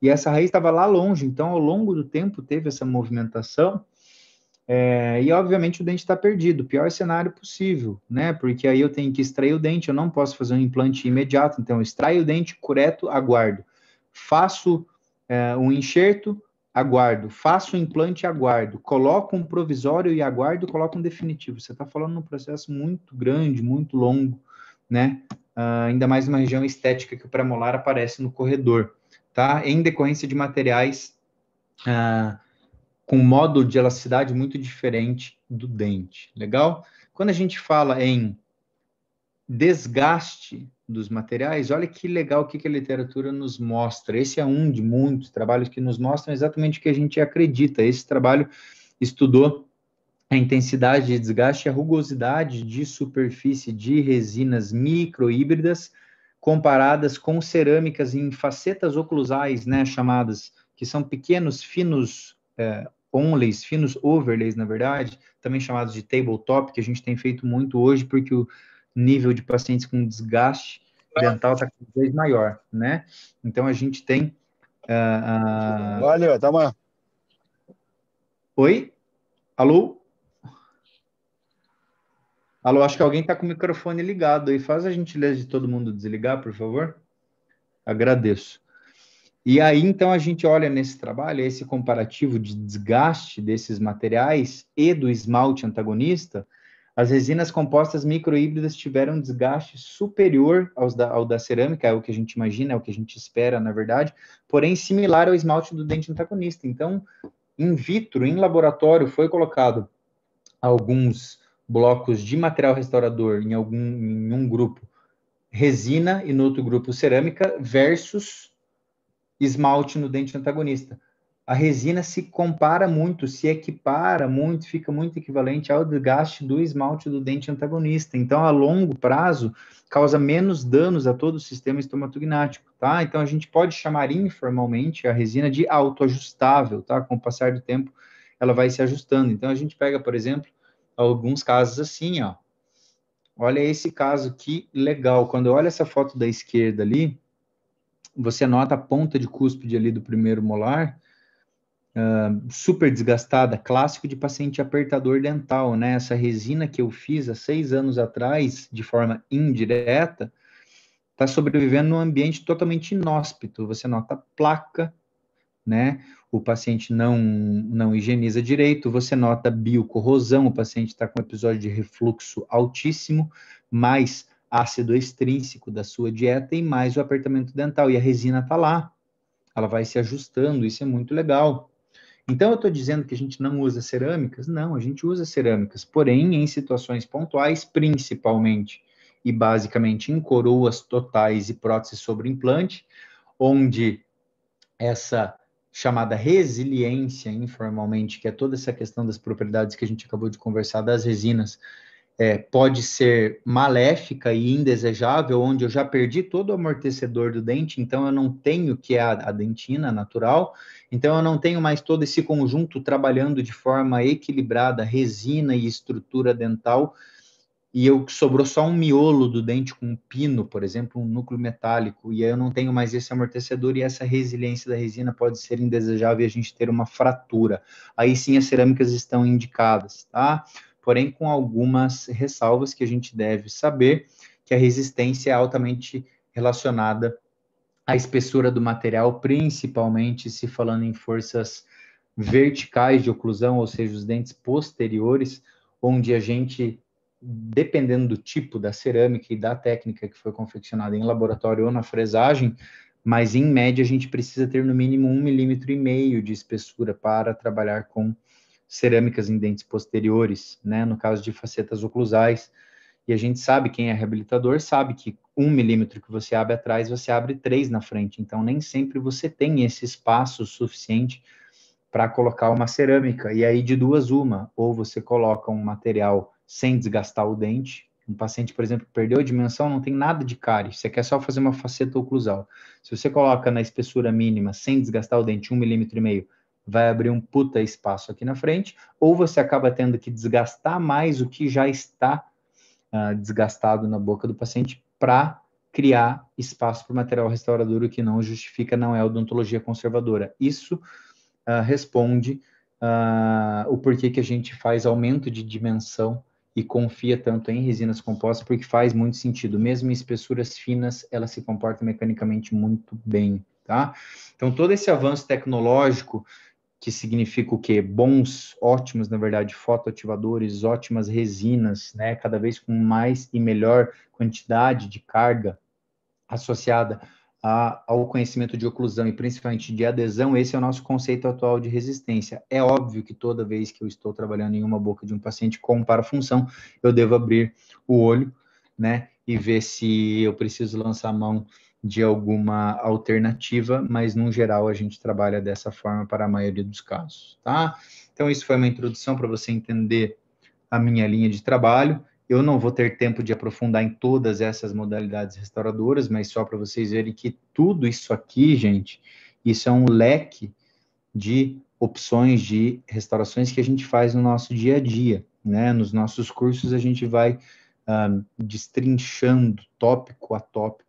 e essa raiz estava lá longe. Então, ao longo do tempo, teve essa movimentação é, e obviamente o dente está perdido, o pior cenário possível, né? Porque aí eu tenho que extrair o dente, eu não posso fazer um implante imediato, então extraio o dente, cureto, aguardo. Faço é, um enxerto, aguardo. Faço um implante, aguardo. Coloco um provisório e aguardo, coloco um definitivo. Você está falando num processo muito grande, muito longo, né? Uh, ainda mais numa região estética que o pré-molar aparece no corredor, tá? Em decorrência de materiais. Uh, com um modo de elasticidade muito diferente do dente. Legal? Quando a gente fala em desgaste dos materiais, olha que legal o que, a literatura nos mostra. Esse é um de muitos trabalhos que nos mostram exatamente o que a gente acredita. Esse trabalho estudou a intensidade de desgaste e a rugosidade de superfície de resinas micro-híbridas comparadas com cerâmicas em facetas oclusais, né, chamadas, que são pequenos, finos é, onlays, finos overlays, na verdade, também chamados de tabletop, que a gente tem feito muito hoje, porque o nível de pacientes com desgaste dental está cada vez maior, né? Então a gente tem. Uh, uh... Valeu, tá uma... Oi? Alô? Alô, acho que alguém está com o microfone ligado aí. Faz a gentileza de todo mundo desligar, por favor. Agradeço. E aí, então, a gente olha nesse trabalho esse comparativo de desgaste desses materiais e do esmalte antagonista. As resinas compostas microhíbridas tiveram um desgaste superior da, ao da cerâmica, é o que a gente imagina, é o que a gente espera, na verdade, porém similar ao esmalte do dente antagonista. Então, in vitro, em laboratório, foi colocado alguns blocos de material restaurador em algum em um grupo resina e no outro grupo cerâmica versus esmalte no dente antagonista. A resina se compara muito, se equipara muito, fica muito equivalente ao desgaste do esmalte do dente antagonista. Então, a longo prazo, causa menos danos a todo o sistema estomatognático, tá? Então, a gente pode chamar informalmente a resina de autoajustável, tá? Com o passar do tempo, ela vai se ajustando. Então, a gente pega, por exemplo, alguns casos assim, ó. Olha esse caso que legal. Quando eu olho essa foto da esquerda ali, você nota a ponta de cúspide ali do primeiro molar, uh, super desgastada, clássico de paciente apertador dental, né? Essa resina que eu fiz há seis anos atrás, de forma indireta, está sobrevivendo num ambiente totalmente inóspito. Você nota placa, né? O paciente não, não higieniza direito, você nota biocorrosão, o paciente está com episódio de refluxo altíssimo, mais ácido extrínseco da sua dieta e mais o apertamento dental. E a resina está lá, ela vai se ajustando, isso é muito legal. Então, eu estou dizendo que a gente não usa cerâmicas? Não, a gente usa cerâmicas, porém em situações pontuais, principalmente e basicamente em coroas totais e próteses sobre implante, onde essa chamada resiliência, informalmente, que é toda essa questão das propriedades que a gente acabou de conversar das resinas, é, pode ser maléfica e indesejável, onde eu já perdi todo o amortecedor do dente, então eu não tenho que é a, a dentina natural, então eu não tenho mais todo esse conjunto trabalhando de forma equilibrada, resina e estrutura dental, e eu sobrou só um miolo do dente com um pino, por exemplo, um núcleo metálico, e aí eu não tenho mais esse amortecedor e essa resiliência da resina pode ser indesejável e a gente ter uma fratura. Aí sim as cerâmicas estão indicadas, tá? porém com algumas ressalvas que a gente deve saber, que a resistência é altamente relacionada à espessura do material, principalmente se falando em forças verticais de oclusão, ou seja, os dentes posteriores, onde a gente, dependendo do tipo da cerâmica e da técnica que foi confeccionada em laboratório ou na fresagem, mas em média a gente precisa ter no mínimo um milímetro e meio de espessura para trabalhar com cerâmicas em dentes posteriores, né, no caso de facetas oclusais. E a gente sabe, quem é reabilitador sabe que um milímetro que você abre atrás, você abre três na frente. Então, nem sempre você tem esse espaço suficiente para colocar uma cerâmica. E aí, de duas, uma. Ou você coloca um material sem desgastar o dente. Um paciente, por exemplo, perdeu a dimensão, não tem nada de cárie. Você quer só fazer uma faceta oclusal. Se você coloca na espessura mínima, sem desgastar o dente, um milímetro e meio, vai abrir um puta espaço aqui na frente, ou você acaba tendo que desgastar mais o que já está uh, desgastado na boca do paciente para criar espaço para material restaurador, o que não justifica, não é odontologia conservadora. Isso uh, responde uh, o porquê que a gente faz aumento de dimensão e confia tanto em resinas compostas, porque faz muito sentido. Mesmo em espessuras finas, ela se comporta mecanicamente muito bem, tá? Então, todo esse avanço tecnológico que significa o quê? Bons, ótimos, na verdade, fotoativadores, ótimas resinas, né? Cada vez com mais e melhor quantidade de carga associada a, ao conhecimento de oclusão e principalmente de adesão, esse é o nosso conceito atual de resistência. É óbvio que toda vez que eu estou trabalhando em uma boca de um paciente com parafunção, eu devo abrir o olho, né? E ver se eu preciso lançar a mão de alguma alternativa, mas no geral a gente trabalha dessa forma para a maioria dos casos, tá? Então isso foi uma introdução para você entender a minha linha de trabalho. Eu não vou ter tempo de aprofundar em todas essas modalidades restauradoras, mas só para vocês verem que tudo isso aqui, gente, isso é um leque de opções de restaurações que a gente faz no nosso dia a dia, né? Nos nossos cursos a gente vai um, ah, destrinchando tópico a tópico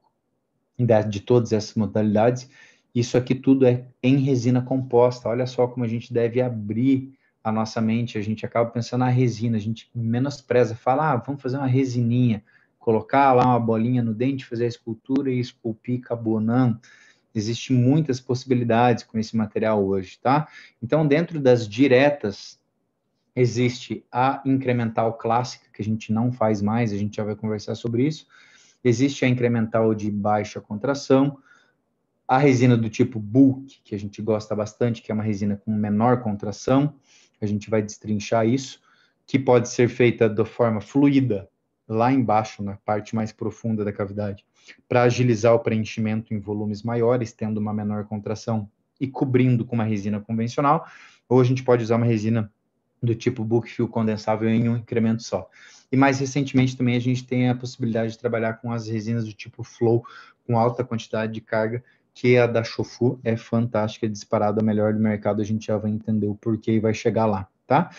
de todas essas modalidades. Isso aqui tudo é em resina composta. Olha só como a gente deve abrir a nossa mente. A gente acaba pensando na resina, a gente menospreza, fala, ah, vamos fazer uma resininha, colocar lá uma bolinha no dente, fazer a escultura e esculpir, acabou. Existem muitas possibilidades com esse material hoje, tá? Então, dentro das diretas, existe a incremental clássica, que a gente não faz mais, a gente já vai conversar sobre isso Existe a incremental de baixa contração, a resina do tipo bulk, que a gente gosta bastante, que é uma resina com menor contração, a gente vai destrinchar isso, que pode ser feita de forma fluida, lá embaixo, na parte mais profunda da cavidade, para agilizar o preenchimento em volumes maiores, tendo uma menor contração e cobrindo com uma resina convencional, ou a gente pode usar uma resina do tipo bulk fio condensável em um incremento só. E mais recentemente também a gente tem a possibilidade de trabalhar com as resinas do tipo Flow, com alta quantidade de carga, que é a da Shofu, é fantástica, é disparada a melhor do mercado, a gente já vai entender o porquê e vai chegar lá, tá?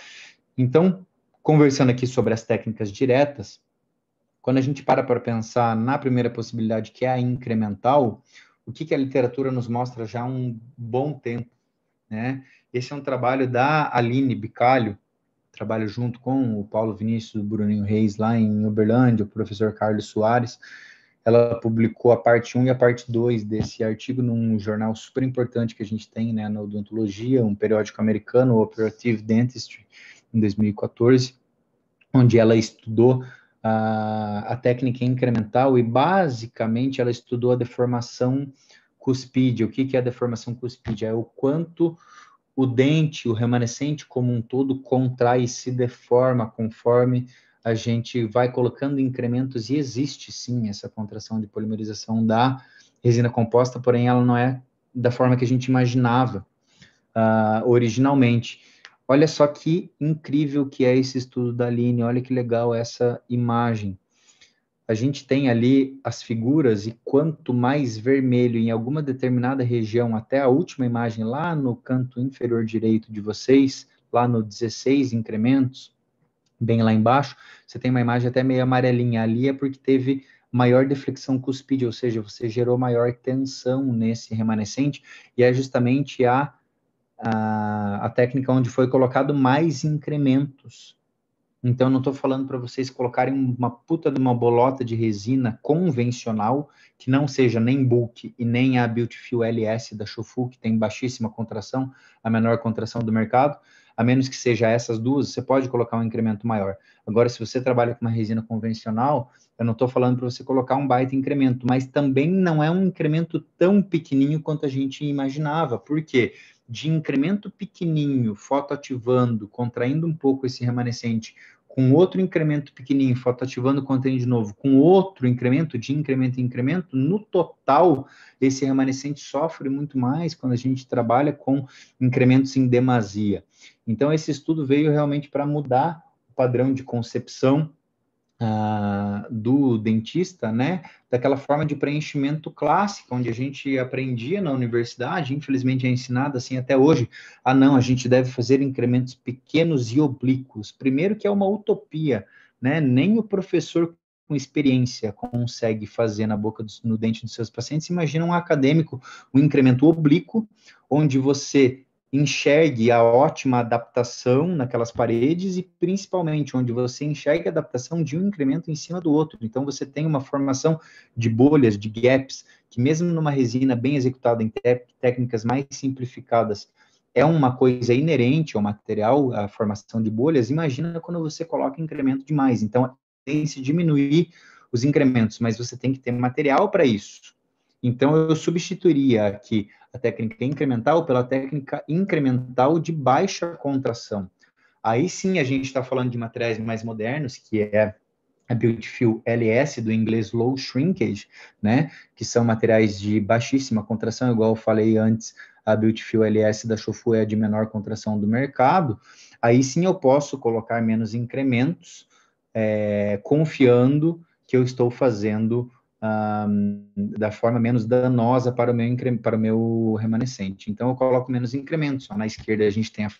Então, conversando aqui sobre as técnicas diretas, quando a gente para para pensar na primeira possibilidade, que é a incremental, o que, que a literatura nos mostra já há um bom tempo, né? Esse é um trabalho da Aline Bicalho, trabalho junto com o Paulo Vinícius do Bruninho Reis lá em Uberlândia, o professor Carlos Soares. Ela publicou a parte 1 e a parte 2 desse artigo num jornal super importante que a gente tem, né, na odontologia, um periódico americano, Operative Dentistry, em 2014, onde ela estudou a, ah, a técnica incremental e basicamente ela estudou a deformação cuspide. O que, que é a deformação cuspide? É o quanto o dente, o remanescente como um todo, contrai e se deforma conforme a gente vai colocando incrementos, e existe sim essa contração de polimerização da resina composta, porém ela não é da forma que a gente imaginava uh, originalmente. Olha só que incrível que é esse estudo da Aline, olha que legal essa imagem a gente tem ali as figuras e quanto mais vermelho em alguma determinada região, até a última imagem lá no canto inferior direito de vocês, lá no 16 incrementos, bem lá embaixo, você tem uma imagem até meio amarelinha ali, é porque teve maior deflexão cuspide, ou seja, você gerou maior tensão nesse remanescente, e é justamente a, a, a técnica onde foi colocado mais incrementos então, não estou falando para vocês colocarem uma puta de uma bolota de resina convencional, que não seja nem Bulk e nem a Beautiful LS da Shofu, que tem baixíssima contração, a menor contração do mercado, a menos que seja essas duas, você pode colocar um incremento maior. Agora, se você trabalha com uma resina convencional, eu não estou falando para você colocar um baita incremento, mas também não é um incremento tão pequenininho quanto a gente imaginava. Por quê? De incremento pequenininho, fotoativando, contraindo um pouco esse remanescente com outro incremento pequenininho, ativando o contêiner de novo, com outro incremento, de incremento em incremento, no total, esse remanescente sofre muito mais quando a gente trabalha com incrementos em demasia. Então, esse estudo veio realmente para mudar o padrão de concepção ah, do dentista, né? Daquela forma de preenchimento clássica, onde a gente aprendia na universidade, infelizmente é ensinado assim até hoje. Ah, não, a gente deve fazer incrementos pequenos e oblíquos. Primeiro, que é uma utopia, né? Nem o professor com experiência consegue fazer na boca do, no dente dos seus pacientes, imagina um acadêmico um incremento oblíquo, onde você enxergue a ótima adaptação naquelas paredes e principalmente onde você enxergue a adaptação de um incremento em cima do outro. Então você tem uma formação de bolhas, de gaps, que mesmo numa resina bem executada em técnicas mais simplificadas, é uma coisa inerente ao material, a formação de bolhas. Imagina quando você coloca incremento demais. Então a tendência é diminuir os incrementos, mas você tem que ter material para isso. Então eu substituiria aqui a técnica incremental pela técnica incremental de baixa contração. Aí sim a gente está falando de materiais mais modernos, que é a Beautiful LS, do inglês Low Shrinkage, né? Que são materiais de baixíssima contração, igual eu falei antes, a Beautiful LS da Shofu é a de menor contração do mercado. Aí sim eu posso colocar menos incrementos, é, confiando que eu estou fazendo um, da forma menos danosa para o, meu, para o meu remanescente. Então, eu coloco menos incrementos. Na esquerda, a gente tem a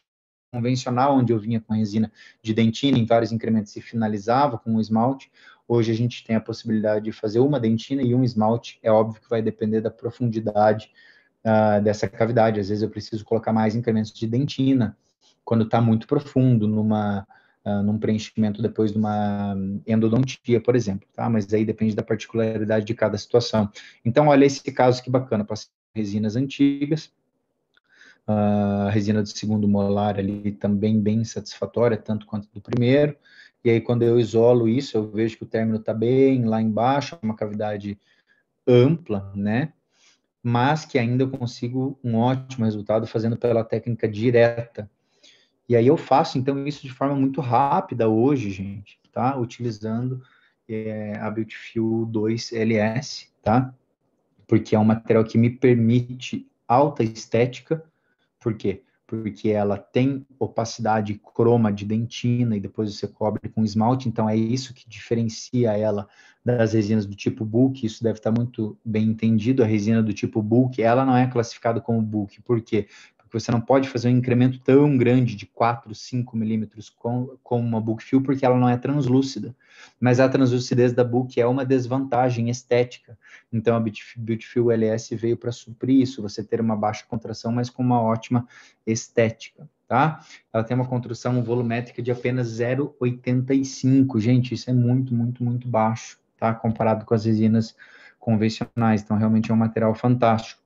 convencional, onde eu vinha com resina de dentina em vários incrementos e finalizava com um esmalte. Hoje a gente tem a possibilidade de fazer uma dentina e um esmalte. É óbvio que vai depender da profundidade uh, dessa cavidade. Às vezes eu preciso colocar mais incrementos de dentina quando está muito profundo, numa ah, num preenchimento depois de uma endodontia, por exemplo, tá? Mas aí depende da particularidade de cada situação. Então, olha esse caso que bacana, passei resinas antigas, uh, resina do segundo molar ali também bem satisfatória, tanto quanto do primeiro, e aí quando eu isolo isso, eu vejo que o término está bem lá embaixo, é uma cavidade ampla, né? Mas que ainda eu consigo um ótimo resultado fazendo pela técnica direta, e aí eu faço, então, isso de forma muito rápida hoje, gente, tá? Utilizando é, a Beautyfuel 2 LS, tá? Porque é um material que me permite alta estética. Por quê? Porque ela tem opacidade croma de dentina e depois você cobre com esmalte, então é isso que diferencia ela das resinas do tipo bulk. Isso deve estar muito bem entendido. A resina do tipo bulk, ela não é classificada como bulk, por quê? Você não pode fazer um incremento tão grande de 4, 5 milímetros com, com uma book fill, porque ela não é translúcida. Mas a translucidez da book é uma desvantagem estética. Então, a Beautiful Fill LS veio para suprir isso, você ter uma baixa contração, mas com uma ótima estética tá? Ela tem uma construção volumétrica de apenas 0,85, gente, isso é muito, muito, muito baixo, tá? Comparado com as resinas convencionais, então realmente é um material fantástico.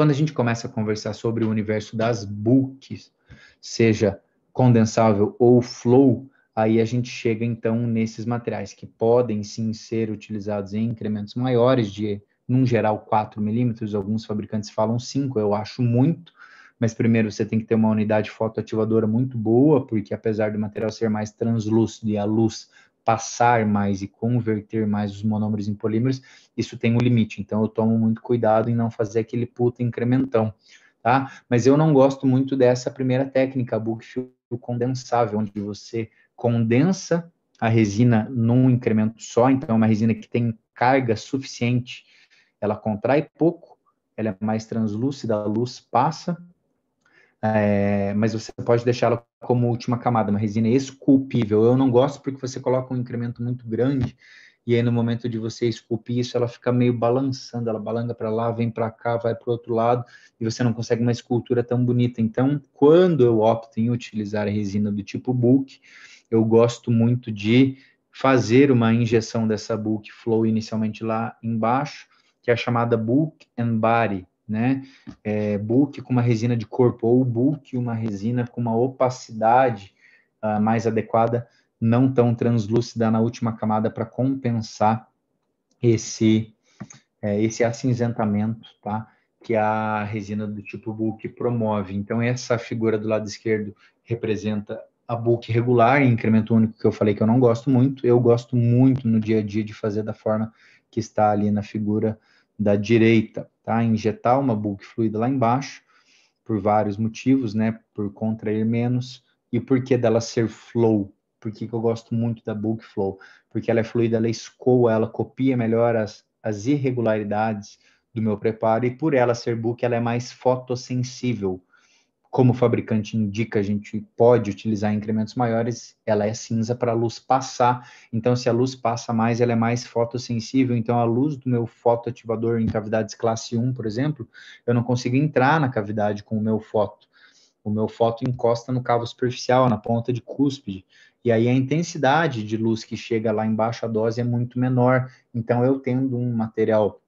Quando a gente começa a conversar sobre o universo das books, seja condensável ou flow, aí a gente chega então nesses materiais que podem sim ser utilizados em incrementos maiores de, num geral, 4 milímetros, alguns fabricantes falam 5, eu acho muito, mas primeiro você tem que ter uma unidade fotoativadora muito boa, porque apesar do material ser mais translúcido e a luz passar mais e converter mais os monômeros em polímeros, isso tem um limite. Então eu tomo muito cuidado em não fazer aquele puta incrementão, tá? Mas eu não gosto muito dessa primeira técnica, a book fio condensável, onde você condensa a resina num incremento só, então é uma resina que tem carga suficiente, ela contrai pouco, ela é mais translúcida, a luz passa é, mas você pode deixá-la como última camada, uma resina esculpível. Eu não gosto porque você coloca um incremento muito grande e aí no momento de você esculpir isso, ela fica meio balançando, ela balança para lá, vem para cá, vai para o outro lado e você não consegue uma escultura tão bonita. Então, quando eu opto em utilizar a resina do tipo book, eu gosto muito de fazer uma injeção dessa book flow inicialmente lá embaixo, que é a chamada book and body, né? É, book com uma resina de corpo ou book uma resina com uma opacidade uh, mais adequada, não tão translúcida na última camada para compensar esse é, esse acinzentamento, tá? Que a resina do tipo book promove. Então essa figura do lado esquerdo representa a book regular em é incremento único que eu falei que eu não gosto muito. Eu gosto muito no dia a dia de fazer da forma que está ali na figura da direita, tá? Injetar uma bulk fluida lá embaixo, por vários motivos, né? Por contrair menos e por que dela ser flow. Por que, que eu gosto muito da bulk flow? Porque ela é fluida, ela escoa, ela copia melhor as, as irregularidades do meu preparo e por ela ser bulk, ela é mais fotossensível como o fabricante indica, a gente pode utilizar incrementos maiores, ela é cinza para a luz passar. Então, se a luz passa mais, ela é mais fotossensível. Então, a luz do meu fotoativador em cavidades classe 1, por exemplo, eu não consigo entrar na cavidade com o meu foto. O meu foto encosta no cabo superficial, na ponta de cúspide. E aí a intensidade de luz que chega lá embaixo, a dose é muito menor. Então, eu tendo um material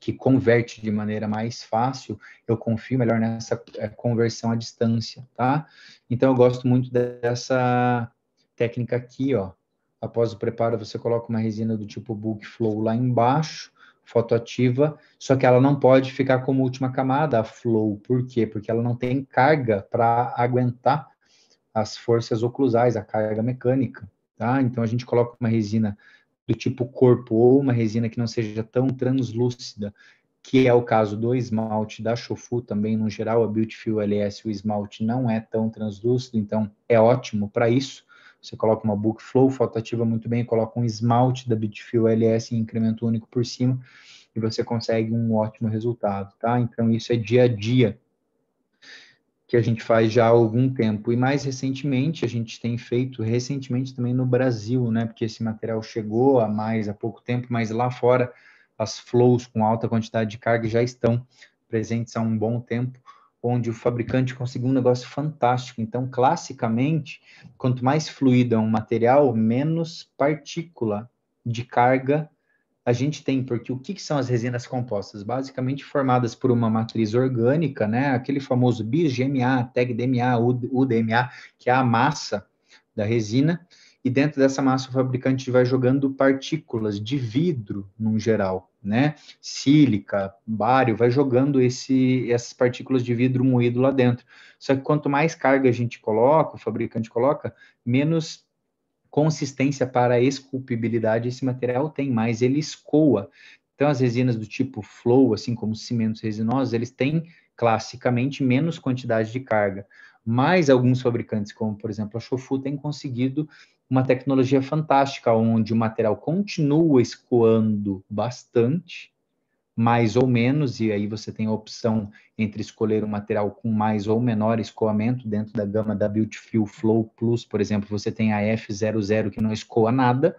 que converte de maneira mais fácil, eu confio melhor nessa eh, conversão à distância, tá? Então eu gosto muito dessa técnica aqui, ó. Após o preparo, você coloca uma resina do tipo Book Flow lá embaixo, fotoativa, só que ela não pode ficar como última camada, a Flow. Por quê? Porque ela não tem carga para aguentar as forças oclusais, a carga mecânica, tá? Então a gente coloca uma resina do tipo corpo ou uma resina que não seja tão translúcida, que é o caso do esmalte da Shofu também, no geral, a Beautiful LS, o esmalte não é tão translúcido, então é ótimo para isso. Você coloca uma Book Flow, fotoativa muito bem, coloca um esmalte da Beautiful LS em incremento único por cima e você consegue um ótimo resultado, tá? Então isso é dia a dia que a gente faz já há algum tempo. E mais recentemente, a gente tem feito recentemente também no Brasil, né? Porque esse material chegou há mais há pouco tempo, mas lá fora as flows com alta quantidade de carga já estão presentes há um bom tempo, onde o fabricante conseguiu um negócio fantástico. Então, classicamente, quanto mais fluido é um material, menos partícula de carga a gente tem, porque o que, que, são as resinas compostas? Basicamente formadas por uma matriz orgânica, né? Aquele famoso BIS-GMA, TEG-DMA, UDMA, que é a massa da resina, e dentro dessa massa o fabricante vai jogando partículas de vidro, num geral, né? Sílica, bário, vai jogando esse, essas partículas de vidro moído lá dentro. Só que quanto mais carga a gente coloca, o fabricante coloca, menos consistência para esculpibilidade esse material tem, mas ele escoa. Então, as resinas do tipo flow, assim como cimentos resinosos, eles têm classicamente menos quantidade de carga. Mas alguns fabricantes, como por exemplo a Shofu, têm conseguido uma tecnologia fantástica onde o material continua escoando bastante, mais ou menos, e aí você tem a opção entre escolher um material com mais ou menor escoamento dentro da gama da Built Flow Plus, por exemplo, você tem a F00 que não escoa nada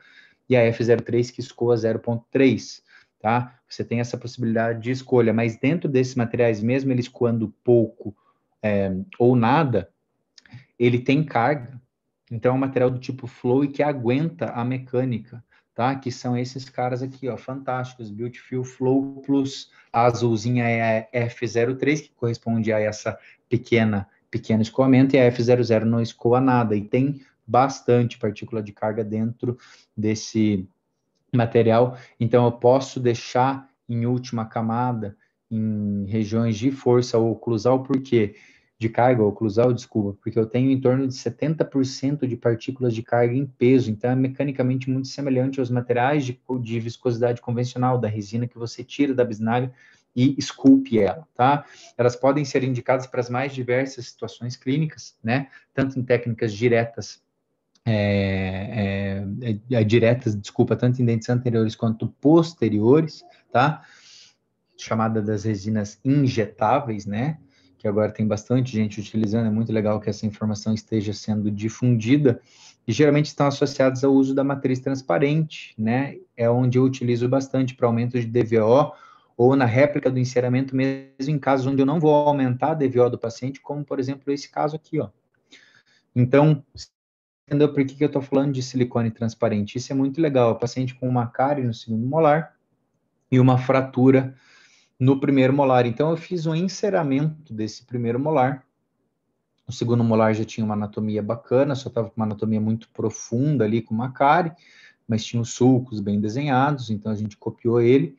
e a F03 que escoa 0.3, tá? Você tem essa possibilidade de escolha, mas dentro desses materiais, mesmo eles escoando pouco é, ou nada, ele tem carga, então é um material do tipo flow e que aguenta a mecânica tá? Que são esses caras aqui, ó, fantásticos, Beautiful Flow Plus, a azulzinha é a F03, que corresponde a essa pequena, pequeno escoamento, e a F00 não escoa nada, e tem bastante partícula de carga dentro desse material, então eu posso deixar em última camada, em regiões de força ou oclusal, porque de carga oclusal, desculpa, porque eu tenho em torno de 70% de partículas de carga em peso, então é mecanicamente muito semelhante aos materiais de, de viscosidade convencional, da resina que você tira da bisnaga e esculpe ela, tá? Elas podem ser indicadas para as mais diversas situações clínicas, né? Tanto em técnicas diretas é, é, é, diretas, desculpa, tanto em dentes anteriores quanto posteriores, tá? Chamada das resinas injetáveis, né? que agora tem bastante gente utilizando, é muito legal que essa informação esteja sendo difundida, e geralmente estão associados ao uso da matriz transparente, né? É onde eu utilizo bastante para aumento de DVO ou na réplica do enceramento mesmo em casos onde eu não vou aumentar a DVO do paciente, como por exemplo esse caso aqui, ó. Então, entendeu por que, que eu estou falando de silicone transparente? Isso é muito legal. O paciente com uma cárie no segundo molar e uma fratura no primeiro molar. Então, eu fiz um enceramento desse primeiro molar. O segundo molar já tinha uma anatomia bacana, só estava com uma anatomia muito profunda ali, com uma cárie, mas tinha os sulcos bem desenhados, então a gente copiou ele.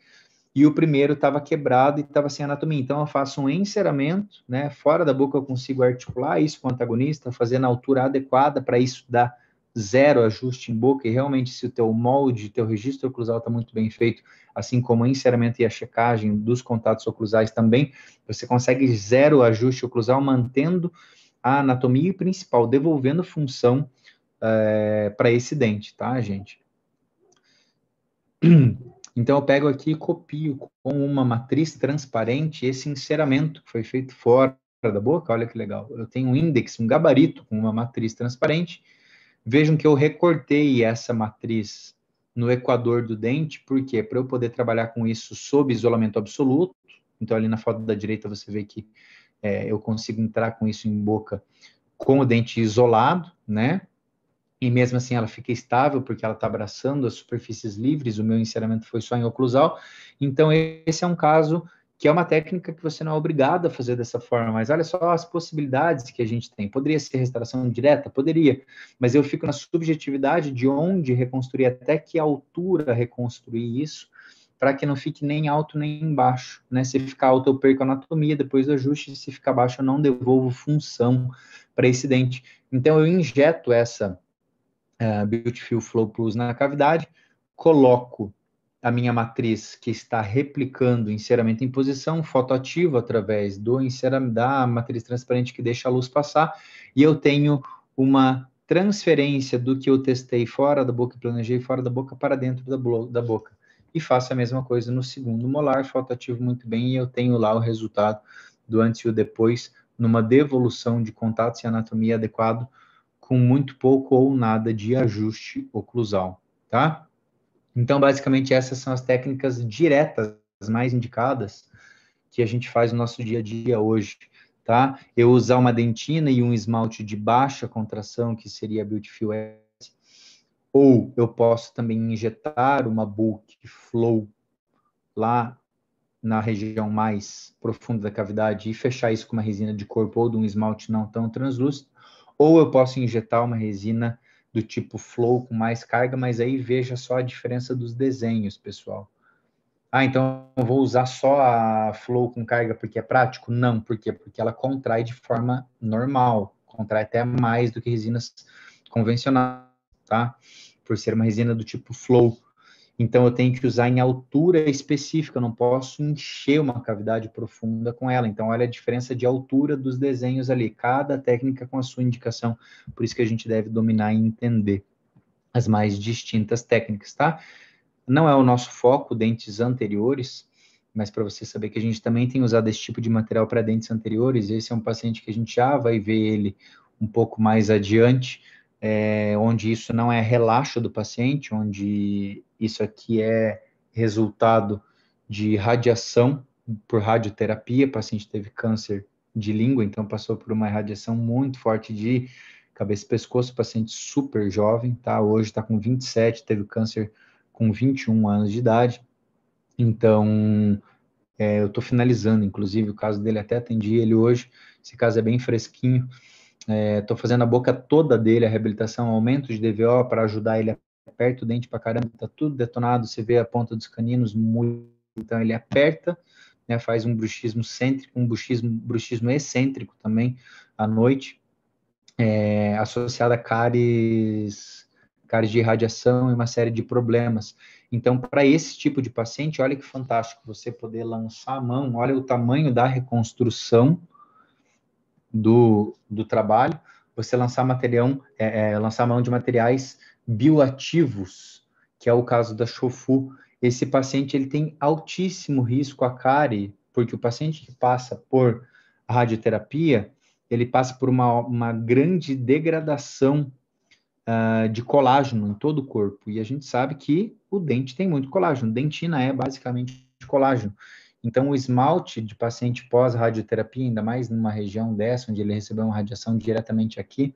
E o primeiro estava quebrado e estava sem anatomia. Então, eu faço um enceramento, né? Fora da boca eu consigo articular isso com o antagonista, fazer na altura adequada para isso dar zero ajuste em boca, e realmente se o teu molde, teu registro oclusal está muito bem feito, assim como o encerramento e a checagem dos contatos oclusais também, você consegue zero ajuste oclusal, mantendo a anatomia principal, devolvendo função é, eh, para esse dente, tá, gente? Então, eu pego aqui e copio com uma matriz transparente esse enceramento que foi feito fora da boca, olha que legal. Eu tenho um índex, um gabarito com uma matriz transparente, Vejam que eu recortei essa matriz no equador do dente, porque para eu poder trabalhar com isso sob isolamento absoluto, então ali na foto da direita você vê que é, eu consigo entrar com isso em boca com o dente isolado, né? E mesmo assim ela fica estável porque ela está abraçando as superfícies livres, o meu encerramento foi só em oclusal. Então esse é um caso que é uma técnica que você não é obrigado a fazer dessa forma, mas olha só as possibilidades que a gente tem. Poderia ser restauração direta? Poderia, mas eu fico na subjetividade de onde reconstruir, até que altura reconstruir isso, para que não fique nem alto nem baixo, né? Se ficar alto eu perco a anatomia, depois eu ajuste, se ficar baixo eu não devolvo função para esse dente. Então eu injeto essa uh, Beautiful Flow Plus na cavidade, coloco a minha matriz que está replicando enceramento em posição fotoativo através do da matriz transparente que deixa a luz passar, e eu tenho uma transferência do que eu testei fora da boca planejei fora da boca para dentro da, da boca. E faço a mesma coisa no segundo molar, fotoativo muito bem, e eu tenho lá o resultado do antes e o depois, numa devolução de contatos e anatomia adequado, com muito pouco ou nada de ajuste oclusal, tá? Então, basicamente, essas são as técnicas diretas mais indicadas que a gente faz no nosso dia a dia hoje, tá? Eu usar uma dentina e um esmalte de baixa contração, que seria a Beautiful S, ou eu posso também injetar uma Bulk Flow lá na região mais profunda da cavidade e fechar isso com uma resina de corpo ou de um esmalte não tão translúcido, ou eu posso injetar uma resina do tipo flow com mais carga, mas aí veja só a diferença dos desenhos, pessoal. Ah, então eu vou usar só a flow com carga porque é prático? Não, por quê? Porque ela contrai de forma normal, contrai até mais do que resinas convencionais, tá? Por ser uma resina do tipo flow. Então, eu tenho que usar em altura específica, eu não posso encher uma cavidade profunda com ela. Então, olha a diferença de altura dos desenhos ali, cada técnica com a sua indicação. Por isso que a gente deve dominar e entender as mais distintas técnicas, tá? Não é o nosso foco, dentes anteriores, mas para você saber que a gente também tem usado esse tipo de material para dentes anteriores, esse é um paciente que a gente já vai ver ele um pouco mais adiante, é, onde isso não é relaxo do paciente, onde isso aqui é resultado de radiação por radioterapia, o paciente teve câncer de língua, então passou por uma radiação muito forte de cabeça e pescoço, paciente super jovem, tá? Hoje está com 27, teve câncer com 21 anos de idade. Então, é, eu estou finalizando, inclusive, o caso dele até atendi ele hoje, esse caso é bem fresquinho, Estou é, fazendo a boca toda dele, a reabilitação, aumento de DVO para ajudar ele a aperta o dente para caramba, está tudo detonado, você vê a ponta dos caninos muito, então ele aperta, né, faz um bruxismo cêntrico, um bruxismo, bruxismo excêntrico também à noite, é, associado a cáries, cáries de irradiação e uma série de problemas. Então, para esse tipo de paciente, olha que fantástico você poder lançar a mão, olha o tamanho da reconstrução, do, do trabalho, você lançar, material, é, é, lançar mão de materiais bioativos, que é o caso da Chofu. Esse paciente ele tem altíssimo risco a cárie, porque o paciente que passa por radioterapia, ele passa por uma, uma grande degradação uh, de colágeno em todo o corpo. E a gente sabe que o dente tem muito colágeno. Dentina é basicamente colágeno. Então, o esmalte de paciente pós-radioterapia, ainda mais numa região dessa, onde ele recebeu uma radiação diretamente aqui,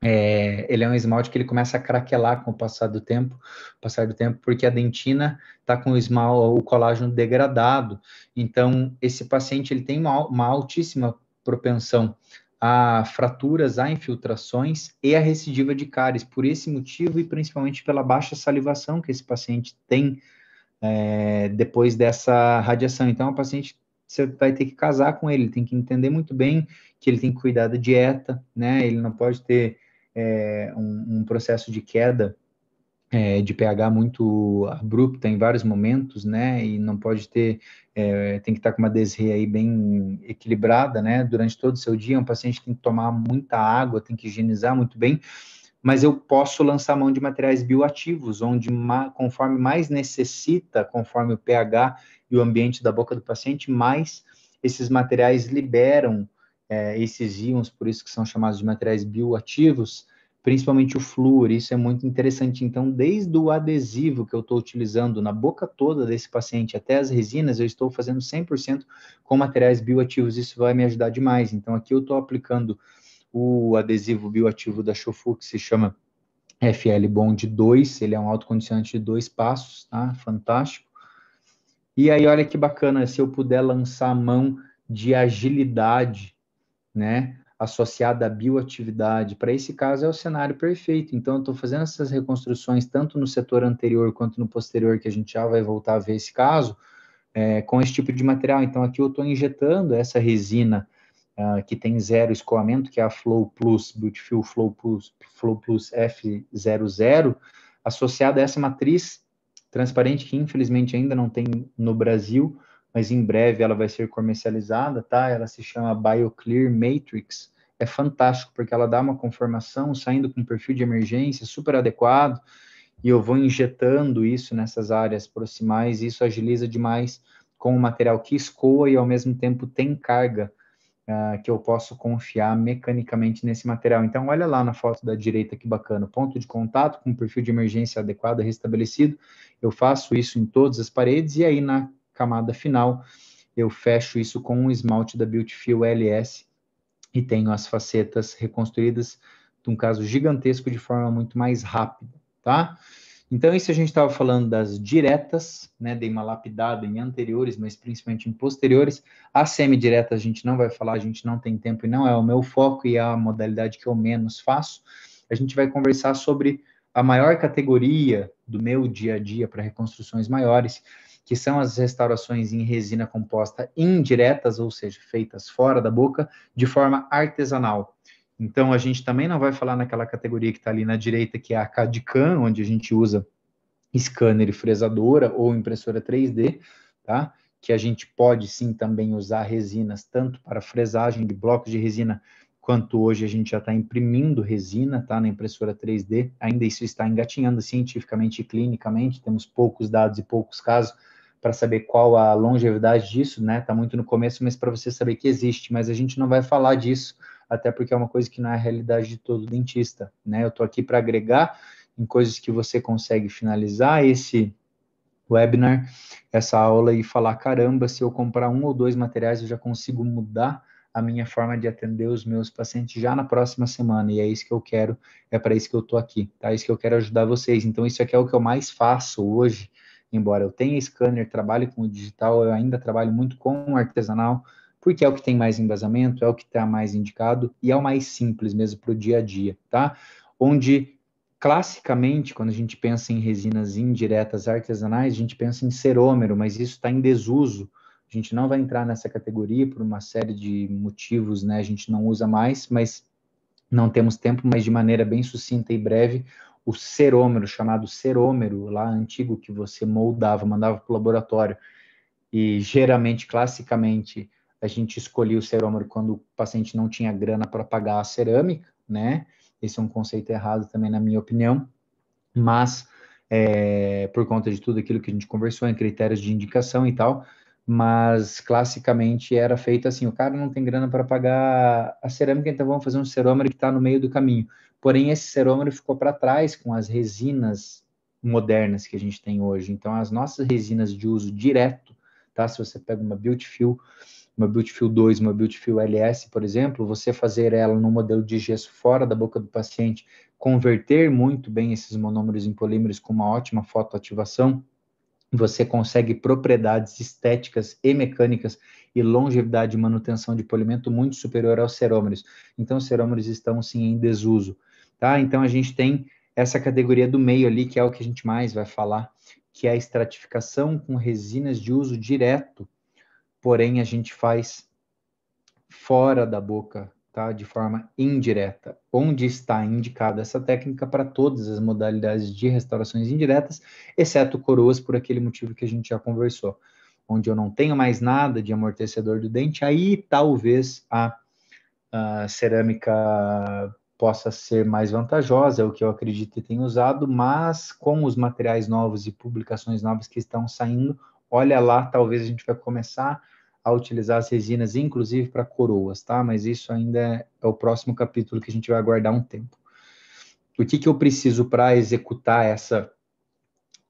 é, ele é um esmalte que ele começa a craquelar com o passar do tempo, passar do tempo, porque a dentina está com o esmalte, o colágeno degradado. Então, esse paciente ele tem uma, uma altíssima propensão a fraturas, a infiltrações e a recidiva de cáries. Por esse motivo e principalmente pela baixa salivação que esse paciente tem é, depois dessa radiação. Então, o paciente você vai ter que casar com ele, tem que entender muito bem que ele tem que cuidar da dieta, né? Ele não pode ter é, um, um, processo de queda é, de pH muito abrupta em vários momentos, né? E não pode ter, é, tem que estar com uma desreia aí bem equilibrada, né? Durante todo o seu dia, um paciente tem que tomar muita água, tem que higienizar muito bem, mas eu posso lançar mão de materiais bioativos, onde conforme mais necessita, conforme o pH e o ambiente da boca do paciente, mais esses materiais liberam é, esses íons, por isso que são chamados de materiais bioativos, principalmente o flúor, isso é muito interessante. Então, desde o adesivo que eu estou utilizando na boca toda desse paciente até as resinas, eu estou fazendo 100% com materiais bioativos, isso vai me ajudar demais. Então, aqui eu estou aplicando o adesivo bioativo da Shofu, que se chama FL Bond 2, ele é um autocondicionante de dois passos, tá? Fantástico. E aí, olha que bacana, se eu puder lançar a mão de agilidade, né? Associada à bioatividade. Para esse caso, é o cenário perfeito. Então, eu estou fazendo essas reconstruções, tanto no setor anterior quanto no posterior, que a gente já vai voltar a ver esse caso, é, com esse tipo de material. Então, aqui eu estou injetando essa resina uh, que tem zero escoamento, que é a Flow Plus, Beautiful Flow Plus, Flow Plus F00, associada a essa matriz transparente, que infelizmente ainda não tem no Brasil, mas em breve ela vai ser comercializada, tá? Ela se chama BioClear Matrix. É fantástico, porque ela dá uma conformação, saindo com um perfil de emergência super adequado, e eu vou injetando isso nessas áreas proximais, e isso agiliza demais com o material que escoa e ao mesmo tempo tem carga uh, que eu posso confiar mecanicamente nesse material. Então, olha lá na foto da direita que bacana, ponto de contato com perfil de emergência adequado, restabelecido. Eu faço isso em todas as paredes e aí na camada final eu fecho isso com um esmalte da Beautyfill LS e tenho as facetas reconstruídas de um caso gigantesco de forma muito mais rápida, tá? Então, isso a gente estava falando das diretas, né? Dei uma lapidada em anteriores, mas principalmente em posteriores. A semidireta a gente não vai falar, a gente não tem tempo e não é o meu foco e é a modalidade que eu menos faço. A gente vai conversar sobre a maior categoria do meu dia a dia para reconstruções maiores, que são as restaurações em resina composta indiretas, ou seja, feitas fora da boca, de forma artesanal. Então, a gente também não vai falar naquela categoria que está ali na direita, que é a CAD CAM, onde a gente usa scanner e fresadora ou impressora 3D, tá? Que a gente pode sim também usar resinas tanto para fresagem de blocos de resina, quanto hoje a gente já está imprimindo resina, tá? Na impressora 3D. Ainda isso está engatinhando cientificamente e clinicamente, temos poucos dados e poucos casos para saber qual a longevidade disso, né? Está muito no começo, mas para você saber que existe, mas a gente não vai falar disso até porque é uma coisa que não é a realidade de todo dentista, né? Eu estou aqui para agregar em coisas que você consegue finalizar esse webinar, essa aula e falar: caramba, se eu comprar um ou dois materiais, eu já consigo mudar a minha forma de atender os meus pacientes já na próxima semana. E é isso que eu quero, é para isso que eu estou aqui, tá? É isso que eu quero ajudar vocês. Então, isso aqui é o que eu mais faço hoje. Embora eu tenha scanner, trabalhe com o digital, eu ainda trabalho muito com o artesanal, porque é o que tem mais embasamento, é o que está mais indicado e é o mais simples mesmo para o dia a dia, tá? Onde classicamente, quando a gente pensa em resinas indiretas artesanais, a gente pensa em cerômero, mas isso está em desuso. A gente não vai entrar nessa categoria por uma série de motivos, né? A gente não usa mais, mas não temos tempo, mas de maneira bem sucinta e breve, o cerômero, chamado cerômero, lá antigo, que você moldava, mandava para o laboratório, e geralmente, classicamente, a gente escolhia o cerômero quando o paciente não tinha grana para pagar a cerâmica, né? Esse é um conceito errado também, na minha opinião, mas é, por conta de tudo aquilo que a gente conversou em critérios de indicação e tal, mas classicamente era feito assim: o cara não tem grana para pagar a cerâmica, então vamos fazer um cerômero que está no meio do caminho. Porém, esse cerômero ficou para trás com as resinas modernas que a gente tem hoje. Então, as nossas resinas de uso direto, tá? Se você pega uma Beautiful uma Beautiful 2, uma Beautiful LS, por exemplo, você fazer ela no modelo de gesso fora da boca do paciente, converter muito bem esses monômeros em polímeros com uma ótima fotoativação, você consegue propriedades estéticas e mecânicas e longevidade de manutenção de polimento muito superior aos cerômeros. Então, os cerômeros estão sim em desuso, tá? Então, a gente tem essa categoria do meio ali, que é o que a gente mais vai falar, que é a estratificação com resinas de uso direto porém a gente faz fora da boca, tá? De forma indireta, onde está indicada essa técnica para todas as modalidades de restaurações indiretas, exceto coroas por aquele motivo que a gente já conversou, onde eu não tenho mais nada de amortecedor do dente, aí talvez a, a cerâmica possa ser mais vantajosa, é o que eu acredito e tenho usado, mas com os materiais novos e publicações novas que estão saindo, olha lá, talvez a gente vai começar a utilizar as resinas, inclusive para coroas, tá? Mas isso ainda é, é o próximo capítulo que a gente vai aguardar um tempo. O que, que eu preciso para executar essa,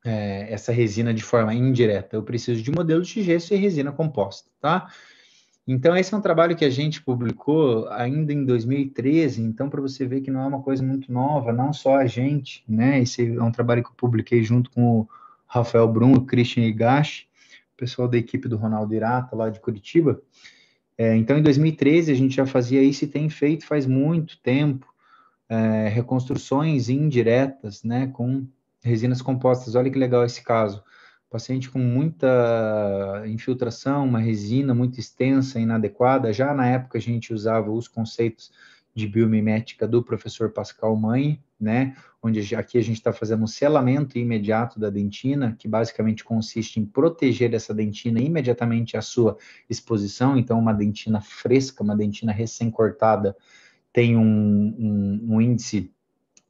é, essa resina de forma indireta? Eu preciso de modelo de gesso e resina composta, tá? Então, esse é um trabalho que a gente publicou ainda em 2013, então, para você ver que não é uma coisa muito nova, não só a gente, né? Esse é um trabalho que eu publiquei junto com o Rafael Bruno, o Christian Igashi, pessoal da equipe do Ronaldo Irata, lá de Curitiba. É, então, em 2013, a gente já fazia isso e tem feito faz muito tempo é, reconstruções indiretas, né, com resinas compostas. Olha que legal esse caso. Paciente com muita infiltração, uma resina muito extensa, inadequada. Já na época, a gente usava os conceitos de biomimética do professor Pascal Mãe, né? Onde aqui a gente está fazendo um selamento imediato da dentina, que basicamente consiste em proteger essa dentina imediatamente à sua exposição. Então, uma dentina fresca, uma dentina recém-cortada, tem um, um, um índice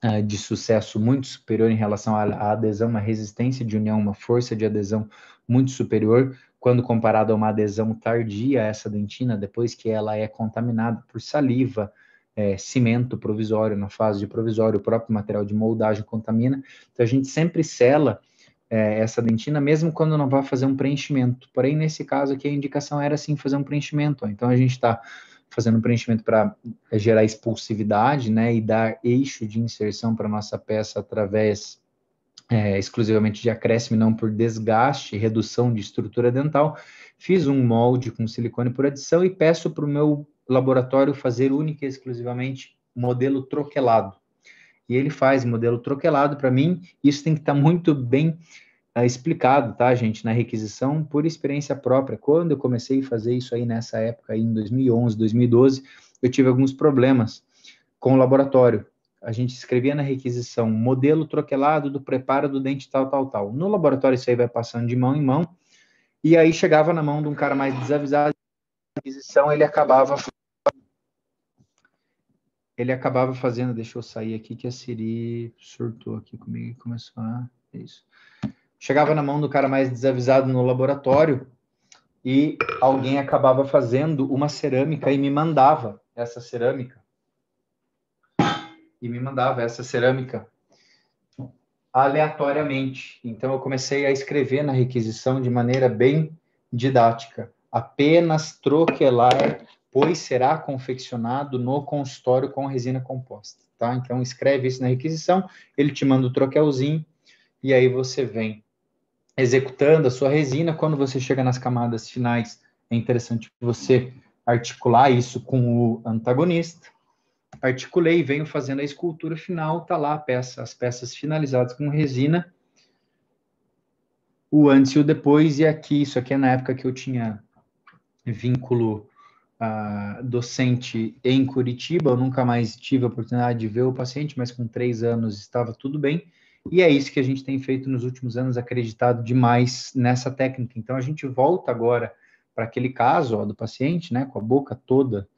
uh, de sucesso muito superior em relação à, à adesão, uma resistência de união, uma força de adesão muito superior quando comparado a uma adesão tardia a essa dentina, depois que ela é contaminada por saliva, é, cimento provisório, na fase de provisório, o próprio material de moldagem contamina. Então a gente sempre sela é, essa dentina, mesmo quando não vai fazer um preenchimento. Porém, nesse caso aqui, a indicação era sim fazer um preenchimento. Então a gente está fazendo um preenchimento para é, gerar expulsividade, né, e dar eixo de inserção para nossa peça através é, exclusivamente de acréscimo, não por desgaste, redução de estrutura dental. Fiz um molde com silicone por adição e peço para o meu laboratório fazer única e exclusivamente modelo troquelado. E ele faz modelo troquelado para mim, isso tem que estar tá muito bem uh, explicado, tá, gente, na requisição por experiência própria. Quando eu comecei a fazer isso aí nessa época aí, em 2011, 2012, eu tive alguns problemas com o laboratório. A gente escrevia na requisição modelo troquelado do preparo do dente tal, tal, tal. No laboratório isso aí vai passando de mão em mão, e aí chegava na mão de um cara mais desavisado aquisição, ele acabava ele acabava fazendo, deixa eu sair aqui que a Siri surtou aqui comigo e começou a é isso. Chegava na mão do cara mais desavisado no laboratório e alguém acabava fazendo uma cerâmica e me mandava essa cerâmica. E me mandava essa cerâmica aleatoriamente. Então eu comecei a escrever na requisição de maneira bem didática apenas troquelar, pois será confeccionado no consultório com resina composta, tá? Então escreve isso na requisição, ele te manda o troquelzinho e aí você vem executando a sua resina. Quando você chega nas camadas finais, é interessante você articular isso com o antagonista. Articulei, venho fazendo a escultura final, tá lá peça, as peças finalizadas com resina o antes e o depois, e aqui, isso aqui é na época que eu tinha vínculo ah, docente em Curitiba, eu nunca mais tive a oportunidade de ver o paciente, mas com três anos estava tudo bem. E é isso que a gente tem feito nos últimos anos, acreditado demais nessa técnica. Então a gente volta agora para aquele caso ó, do paciente, né, com a boca toda.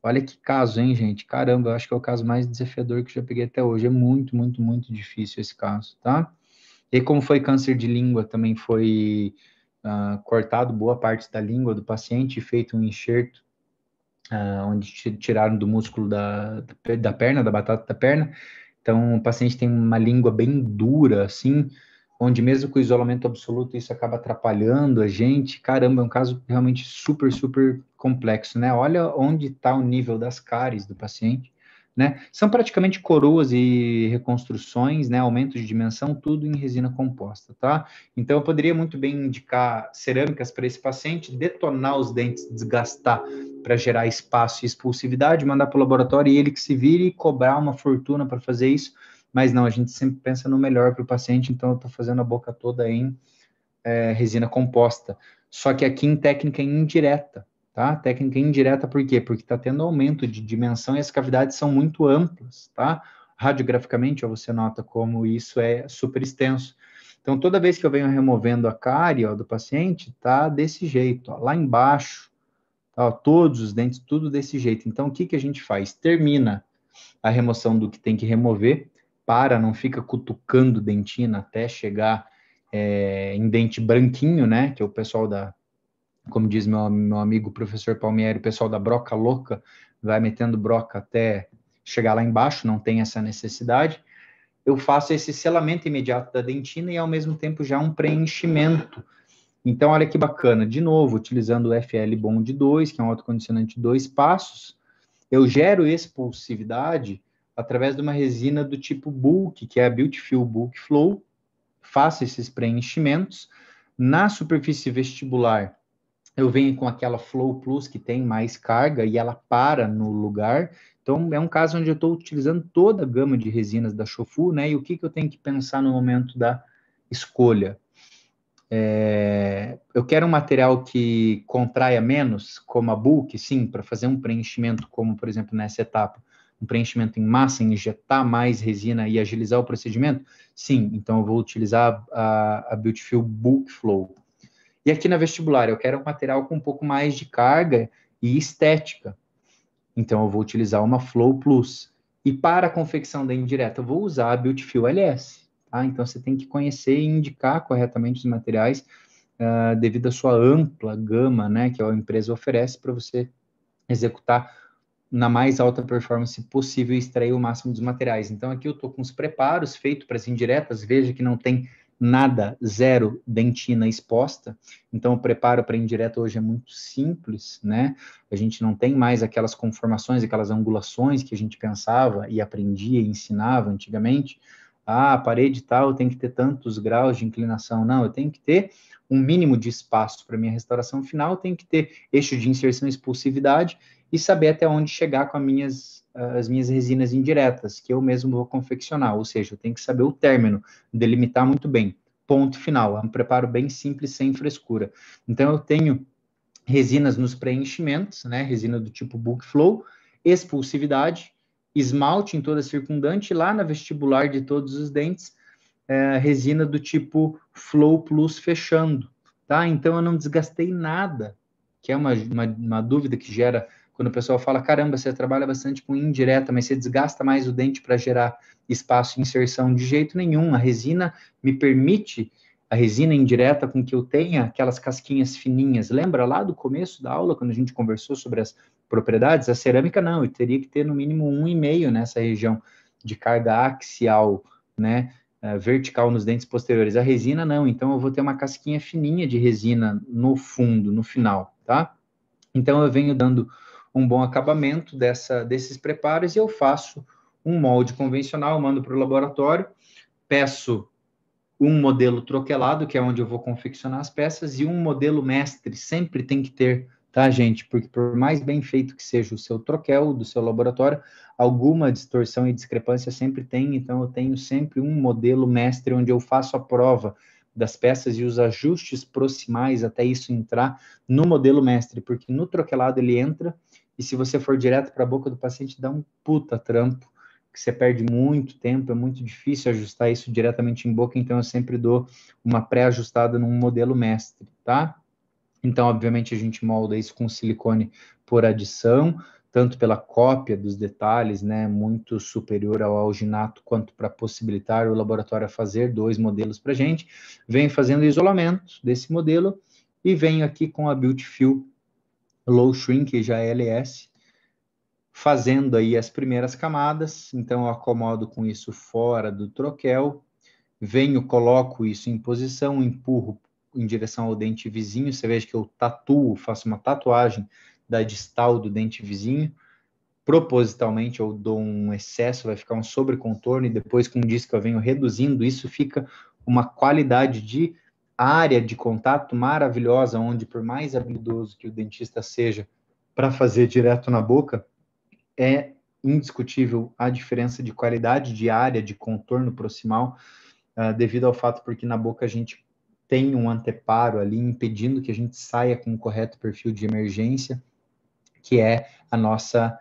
Olha que caso, hein, gente? Caramba, eu acho que é o caso mais desafiador que eu já peguei até hoje. É muito, muito, muito difícil esse caso, tá? E como foi câncer de língua, também foi ah, cortado boa parte da língua do paciente e feito um enxerto, uh, onde tiraram do músculo da, da perna, da batata da perna. Então, o paciente tem uma língua bem dura, assim, onde mesmo com o isolamento absoluto isso acaba atrapalhando a gente. Caramba, é um caso realmente super, super complexo, né? Olha onde está o nível das cáries do paciente né? São praticamente coroas e reconstruções, né? de dimensão, tudo em resina composta, tá? Então eu poderia muito bem indicar cerâmicas para esse paciente, detonar os dentes, desgastar para gerar espaço e expulsividade, mandar para o laboratório e ele que se vire e cobrar uma fortuna para fazer isso. Mas não, a gente sempre pensa no melhor para o paciente, então eu estou fazendo a boca toda em é, resina composta. Só que aqui em técnica é indireta, tá? Técnica indireta, por quê? Porque está tendo aumento de dimensão e as cavidades são muito amplas, tá? Radiograficamente, ó, você nota como isso é super extenso. Então, toda vez que eu venho removendo a cárie ó, do paciente, tá desse jeito, ó, lá embaixo, tá, ó, todos os dentes, tudo desse jeito. Então, o que, que a gente faz? Termina a remoção do que tem que remover, para, não fica cutucando dentina até chegar é, em dente branquinho, né? Que é o pessoal da como diz meu, meu amigo professor Palmieri, o pessoal da broca louca vai metendo broca até chegar lá embaixo, não tem essa necessidade. Eu faço esse selamento imediato da dentina e ao mesmo tempo já um preenchimento. Então, olha que bacana, de novo, utilizando o FL Bond 2, que é um autocondicionante de dois passos, eu gero expulsividade através de uma resina do tipo Bulk, que é a Beautiful Bulk Flow, faço esses preenchimentos. Na superfície vestibular, eu venho com aquela Flow Plus que tem mais carga e ela para no lugar. Então, é um caso onde eu estou utilizando toda a gama de resinas da Shofu, né? E o que, que eu tenho que pensar no momento da escolha? É... eu quero um material que contraia menos, como a Bulk, sim, para fazer um preenchimento, como por exemplo nessa etapa, um preenchimento em massa, injetar mais resina e agilizar o procedimento? Sim, então eu vou utilizar a, a Beautiful Bulk Flow. E aqui na vestibular, eu quero um material com um pouco mais de carga e estética. Então, eu vou utilizar uma Flow Plus. E para a confecção da indireta, eu vou usar a Fill LS. Tá? Então, você tem que conhecer e indicar corretamente os materiais uh, devido à sua ampla gama né, que a empresa oferece para você executar na mais alta performance possível e extrair o máximo dos materiais. Então, aqui eu estou com os preparos feitos para as indiretas. Veja que não tem nada, zero dentina exposta. Então, o preparo para indireto hoje é muito simples, né? A gente não tem mais aquelas conformações, aquelas angulações que a gente pensava e aprendia e ensinava antigamente. Ah, a parede tal tem que ter tantos graus de inclinação. Não, eu tenho que ter um mínimo de espaço para minha restauração final, tenho que ter eixo de inserção e expulsividade e saber até onde chegar com as minhas as minhas resinas indiretas, que eu mesmo vou confeccionar, ou seja, eu tenho que saber o término, delimitar muito bem. Ponto final, é um preparo bem simples, sem frescura. Então, eu tenho resinas nos preenchimentos, né? Resina do tipo Book Flow, expulsividade, esmalte em toda circundante, lá na vestibular de todos os dentes, é, resina do tipo Flow Plus fechando, tá? Então eu não desgastei nada, que é uma, uma, uma dúvida que gera quando o pessoal fala, caramba, você trabalha bastante com indireta, mas você desgasta mais o dente para gerar espaço de inserção. De jeito nenhum, a resina me permite, a resina indireta com que eu tenha aquelas casquinhas fininhas. Lembra lá do começo da aula, quando a gente conversou sobre as propriedades? A cerâmica não, eu teria que ter no mínimo um e meio nessa região de carga axial, né? Eh, vertical nos dentes posteriores. A resina não, então eu vou ter uma casquinha fininha de resina no fundo, no final, tá? Então eu venho dando um bom acabamento dessa, desses preparos e eu faço um molde convencional, mando para o laboratório, peço um modelo troquelado, que é onde eu vou confeccionar as peças, e um modelo mestre, sempre tem que ter, tá, gente? Porque por mais bem feito que seja o seu troquel do seu laboratório, alguma distorção e discrepância sempre tem, então eu tenho sempre um modelo mestre onde eu faço a prova das peças e os ajustes proximais até isso entrar no modelo mestre, porque no troquelado ele entra, e se você for direto para a boca do paciente, dá um puta trampo, que você perde muito tempo, é muito difícil ajustar isso diretamente em boca, então eu sempre dou uma pré-ajustada num modelo mestre, tá? Então, obviamente, a gente molda isso com silicone por adição, tanto pela cópia dos detalhes, né, muito superior ao alginato, quanto para possibilitar o laboratório a fazer dois modelos para gente. Venho fazendo isolamento desse modelo e venho aqui com a Built Fill low shrinkage, já LS, fazendo aí as primeiras camadas, então eu acomodo com isso fora do troquel, venho, coloco isso em posição, empurro em direção ao dente vizinho, você veja que eu tatuo, faço uma tatuagem da distal do dente vizinho, propositalmente eu dou um excesso, vai ficar um sobrecontorno, e depois com o disco eu venho reduzindo, isso fica uma qualidade de área de contato maravilhosa, onde por mais habilidoso que o dentista seja para fazer direto na boca, é indiscutível a diferença de qualidade de área, de contorno proximal, uh, devido ao fato porque na boca a gente tem um anteparo ali impedindo que a gente saia com o correto perfil de emergência, que é a nossa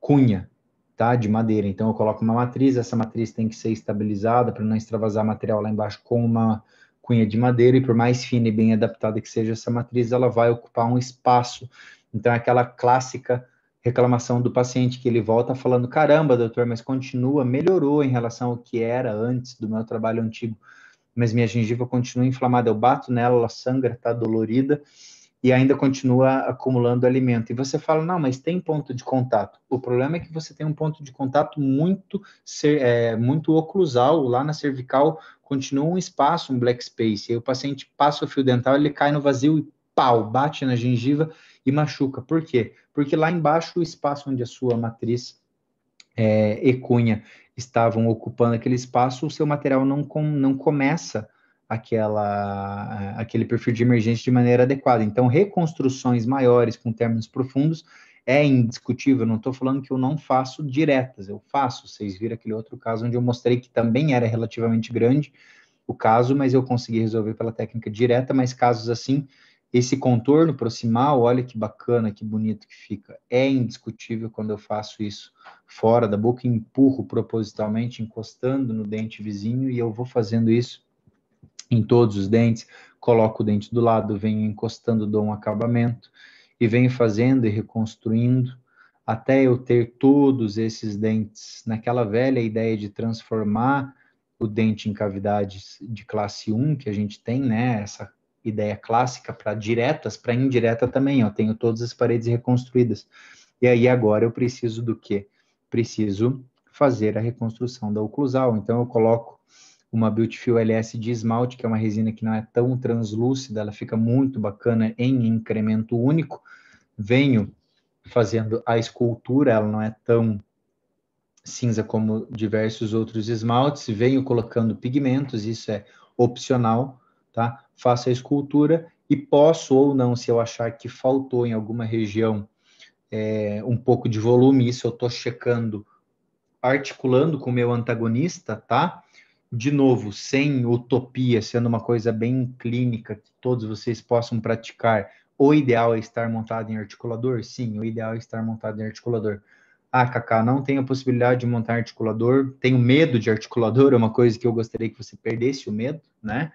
cunha, tá? De madeira. Então eu coloco uma matriz, essa matriz tem que ser estabilizada para não extravasar material lá embaixo com uma cunha de madeira, e por mais fina e bem adaptada que seja essa matriz, ela vai ocupar um espaço. Então, é aquela clássica reclamação do paciente que ele volta falando: caramba, doutor, mas continua, melhorou em relação ao que era antes do meu trabalho antigo, mas minha gengiva continua inflamada, eu bato nela, ela sangra, está dolorida e ainda continua acumulando alimento. E você fala, não, mas tem ponto de contato. O problema é que você tem um ponto de contato muito, é, muito oclusal, lá na cervical continua um espaço, um black space. E aí o paciente passa o fio dental, ele cai no vazio e pau, bate na gengiva e machuca. Por quê? Porque lá embaixo o espaço onde a sua matriz é, e cunha estavam ocupando aquele espaço, o seu material não, com, não começa aquela, aquele perfil de emergência de maneira adequada. Então, reconstruções maiores com términos profundos é indiscutível, não estou falando que eu não faço diretas, eu faço. Vocês viram aquele outro caso onde eu mostrei que também era relativamente grande o caso, mas eu consegui resolver pela técnica direta, mas casos assim, esse contorno proximal, olha que bacana, que bonito que fica. É indiscutível quando eu faço isso fora da boca, empurro propositalmente, encostando no dente vizinho, e eu vou fazendo isso em todos os dentes, coloco o dente do lado, venho encostando, dou um acabamento e venho fazendo e reconstruindo até eu ter todos esses dentes naquela velha ideia de transformar o dente em cavidades de classe 1 que a gente tem, né? Essa ideia clássica para diretas, para indireta também, eu tenho todas as paredes reconstruídas. E aí agora eu preciso do quê? Preciso fazer a reconstrução da oclusal. Então eu coloco uma Beautiful LS de esmalte, que é uma resina que não é tão translúcida, ela fica muito bacana em incremento único. Venho fazendo a escultura, ela não é tão cinza como diversos outros esmaltes, venho colocando pigmentos, isso é opcional, tá? Faço a escultura e posso ou não, se eu achar que faltou em alguma região é, um pouco de volume, isso eu estou checando, articulando com o meu antagonista, tá? de novo, sem utopia, sendo uma coisa bem clínica que todos vocês possam praticar. O ideal é estar montado em articulador? Sim, o ideal é estar montado em articulador. Ah, Kaká, não tenho a possibilidade de montar articulador, tenho medo de articulador, é uma coisa que eu gostaria que você perdesse o medo, né?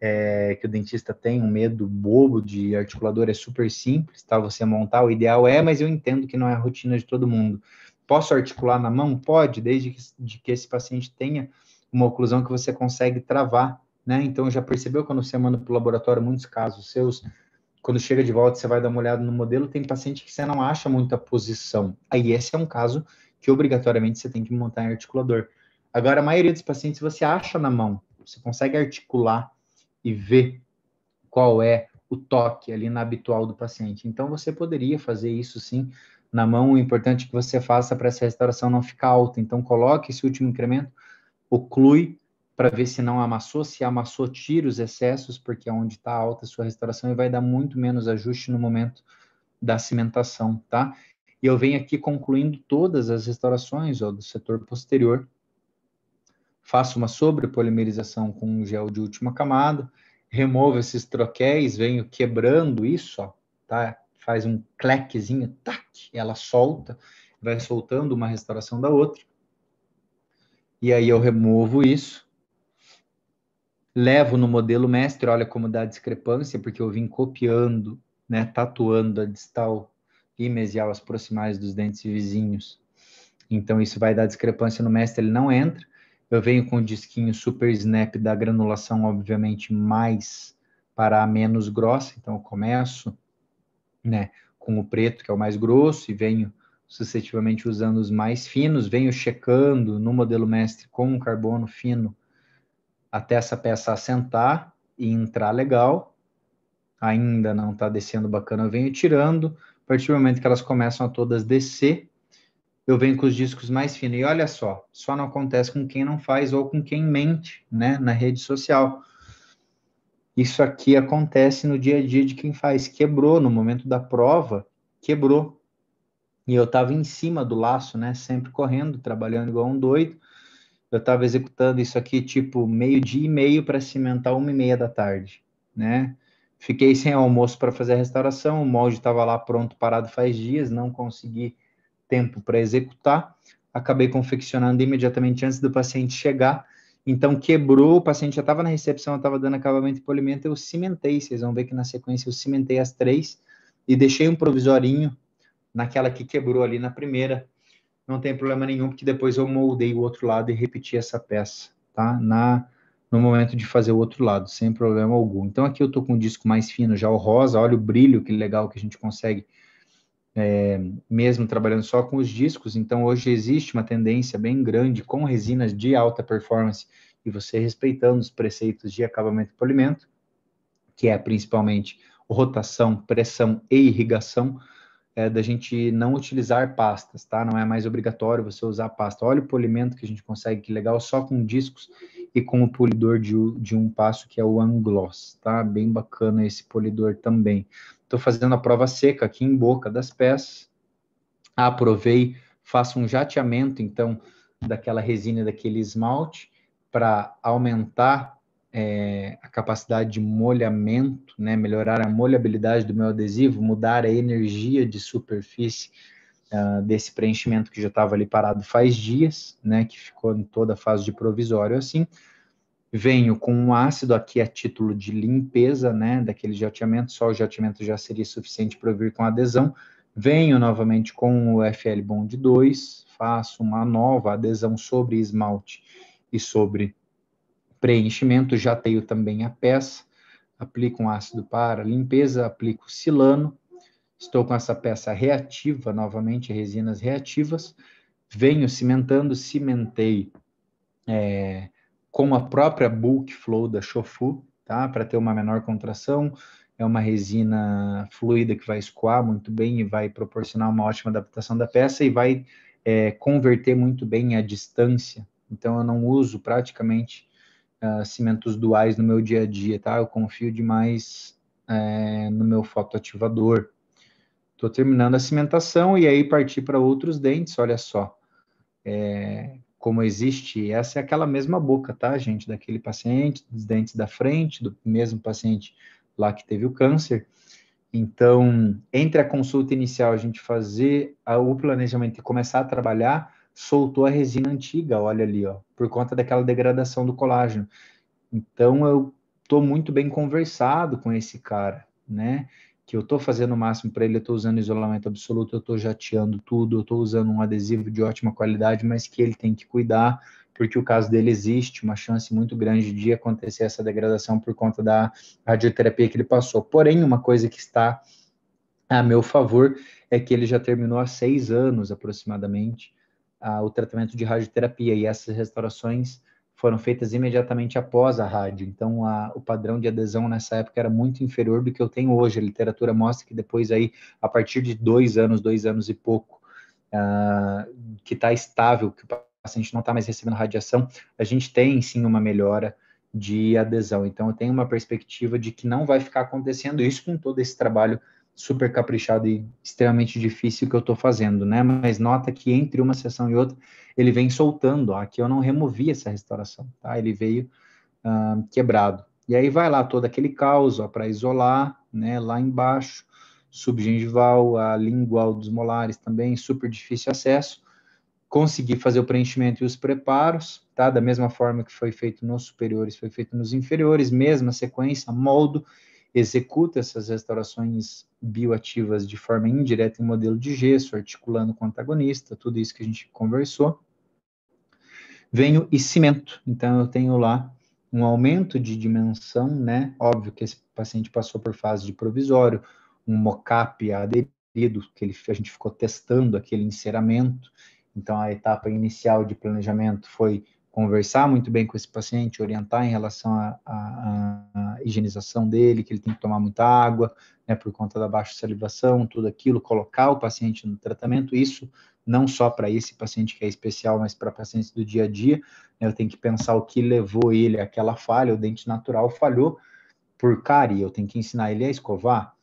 É, que o dentista tem um medo bobo de articulador, é super simples, tá? Você montar, o ideal é, mas eu entendo que não é a rotina de todo mundo. Posso articular na mão? Pode, desde que, de que esse paciente tenha uma oclusão que você consegue travar, né? Então já percebeu quando você manda para o laboratório muitos casos seus, quando chega de volta você vai dar uma olhada no modelo, tem paciente que você não acha muita posição. Aí esse é um caso que obrigatoriamente você tem que montar em articulador. Agora a maioria dos pacientes você acha na mão, você consegue articular e ver qual é o toque ali na habitual do paciente. Então você poderia fazer isso sim na mão. O importante é que você faça para essa restauração não ficar alta. Então coloque esse último incremento oclui para ver se não amassou, se amassou, tira os excessos, porque é onde está alta a sua restauração e vai dar muito menos ajuste no momento da cimentação, tá? E eu venho aqui concluindo todas as restaurações ó, do setor posterior. Faço uma sobrepolimerização com um gel de última camada, removo esses troquéis, venho quebrando isso, ó, tá? Faz um clequezinho, tac, ela solta, vai soltando uma restauração da outra e aí eu removo isso, levo no modelo mestre, olha como dá a discrepância, porque eu vim copiando, né, tatuando a distal e mesial as proximais dos dentes vizinhos. Então isso vai dar discrepância no mestre, ele não entra. Eu venho com o disquinho super snap da granulação, obviamente, mais para a menos grossa, então eu começo, né, com o preto, que é o mais grosso, e venho sucessivamente usando os mais finos, venho checando no modelo mestre com um carbono fino até essa peça assentar e entrar legal. Ainda não está descendo bacana, eu venho tirando. A partir do momento que elas começam a todas descer, eu venho com os discos mais finos. E olha só, só não acontece com quem não faz ou com quem mente, né, na rede social. Isso aqui acontece no dia a dia de quem faz. Quebrou no momento da prova, quebrou. E eu estava em cima do laço, né? Sempre correndo, trabalhando igual um doido. Eu estava executando isso aqui tipo meio-dia e meio para cimentar uma e meia da tarde, né? Fiquei sem almoço para fazer a restauração. O molde estava lá pronto, parado faz dias. Não consegui tempo para executar. Acabei confeccionando imediatamente antes do paciente chegar. Então quebrou, o paciente já estava na recepção, eu estava dando acabamento e polimento, eu cimentei, vocês vão ver que na sequência eu cimentei as três e deixei um provisorinho naquela que quebrou ali na primeira, não tem problema nenhum, porque depois eu moldei o outro lado e repeti essa peça, tá? Na, no momento de fazer o outro lado, sem problema algum. Então aqui eu tô com um disco mais fino já, o rosa, olha o brilho, que legal que a gente consegue, é, mesmo trabalhando só com os discos. Então hoje existe uma tendência bem grande com resinas de alta performance, e você respeitando os preceitos de acabamento e polimento, que é principalmente rotação, pressão e irrigação, é, da gente não utilizar pastas, tá? Não é mais obrigatório você usar pasta. Olha o polimento que a gente consegue, que legal, só com discos e com o polidor de, de um passo, que é o Angloss, tá? Bem bacana esse polidor também. Estou fazendo a prova seca aqui em boca das peças. Aprovei, ah, faço um jateamento, então, daquela resina, daquele esmalte, para aumentar é, a capacidade de molhamento, né? melhorar a molhabilidade do meu adesivo, mudar a energia de superfície uh, desse preenchimento que já estava ali parado faz dias, né? que ficou em toda a fase de provisório assim. Venho com um ácido aqui a é título de limpeza né? daquele jateamento, só o jateamento já seria suficiente para vir com adesão. Venho novamente com o FL Bond 2, faço uma nova adesão sobre esmalte e sobre preenchimento, já tenho também a peça, aplico um ácido para limpeza, aplico silano, estou com essa peça reativa, novamente resinas reativas, venho cimentando, cimentei é, com a própria bulk flow da Shofu, tá? Para ter uma menor contração, é uma resina fluida que vai escoar muito bem e vai proporcionar uma ótima adaptação da peça e vai é, converter muito bem a distância. Então, eu não uso praticamente uh, cimentos duais no meu dia a dia, tá? Eu confio demais é, no meu fotoativador. Estou terminando a cimentação e aí parti para outros dentes, olha só. É, como existe, essa é aquela mesma boca, tá, gente? Daquele paciente, dos dentes da frente, do mesmo paciente lá que teve o câncer. Então, entre a consulta inicial, a gente fazer o planejamento e começar a trabalhar, soltou a resina antiga, olha ali, ó, por conta daquela degradação do colágeno. Então eu tô muito bem conversado com esse cara, né? Que eu tô fazendo o máximo para ele, eu tô usando isolamento absoluto, eu tô jateando tudo, eu tô usando um adesivo de ótima qualidade, mas que ele tem que cuidar, porque o caso dele existe uma chance muito grande de acontecer essa degradação por conta da radioterapia que ele passou. Porém, uma coisa que está a meu favor é que ele já terminou há seis anos aproximadamente o tratamento de radioterapia e essas restaurações foram feitas imediatamente após a rádio. Então, a, o padrão de adesão nessa época era muito inferior do que eu tenho hoje. A literatura mostra que depois aí, a partir de dois anos, dois anos e pouco, ah, que está estável, que o paciente não está mais recebendo radiação, a gente tem sim uma melhora de adesão. Então, eu tenho uma perspectiva de que não vai ficar acontecendo isso com todo esse trabalho super caprichado e extremamente difícil que eu estou fazendo, né? Mas nota que entre uma sessão e outra ele vem soltando. Ó, aqui eu não removi essa restauração, tá? Ele veio ah, quebrado. E aí vai lá todo aquele caos para isolar, né? Lá embaixo, subgengival, a lingual dos molares também, super difícil acesso. Consegui fazer o preenchimento e os preparos, tá? Da mesma forma que foi feito nos superiores, foi feito nos inferiores, mesma sequência, moldo executa essas restaurações bioativas de forma indireta em modelo de gesso, articulando com o antagonista, tudo isso que a gente conversou. Venho e cimento. Então, eu tenho lá um aumento de dimensão, né? Óbvio que esse paciente passou por fase de provisório, um mocap aderido, que ele, a gente ficou testando aquele enceramento. Então, a etapa inicial de planejamento foi conversar muito bem com esse paciente, orientar em relação à higienização dele, que ele tem que tomar muita água, né, por conta da baixa salivação, tudo aquilo, colocar o paciente no tratamento, isso não só para esse paciente que é especial, mas para pacientes do dia a dia, né, eu tenho que pensar o que levou ele àquela falha, o dente natural falhou por cárie, eu tenho que ensinar ele a escovar,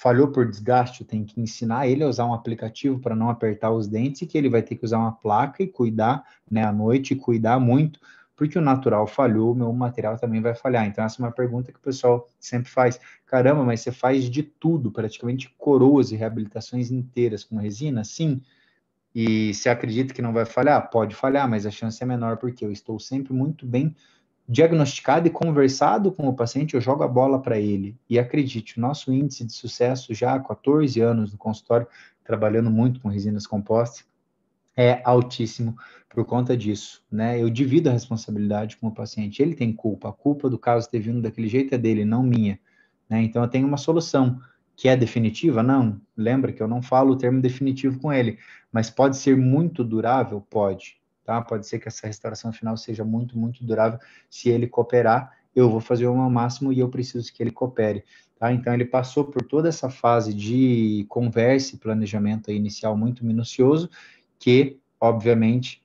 falhou por desgaste, tem que ensinar ele a usar um aplicativo para não apertar os dentes e que ele vai ter que usar uma placa e cuidar, né, à noite, cuidar muito, porque o natural falhou, o meu material também vai falhar. Então, essa é uma pergunta que o pessoal sempre faz. Caramba, mas você faz de tudo, praticamente coroas e reabilitações inteiras com resina? Sim. E você acredita que não vai falhar? Pode falhar, mas a chance é menor, porque eu estou sempre muito bem diagnosticado e conversado com o paciente, eu jogo a bola para ele. E acredite, o nosso índice de sucesso já há 14 anos no consultório, trabalhando muito com resinas compostas, é altíssimo por conta disso, né? Eu divido a responsabilidade com o paciente. Ele tem culpa, a culpa do caso ter vindo daquele jeito é dele, não minha, né? Então eu tenho uma solução que é definitiva? Não. Lembra que eu não falo o termo definitivo com ele, mas pode ser muito durável? Pode tá? Pode ser que essa restauração final seja muito, muito durável. Se ele cooperar, eu vou fazer o meu máximo e eu preciso que ele coopere, tá? Então, ele passou por toda essa fase de conversa e planejamento inicial muito minucioso, que, obviamente,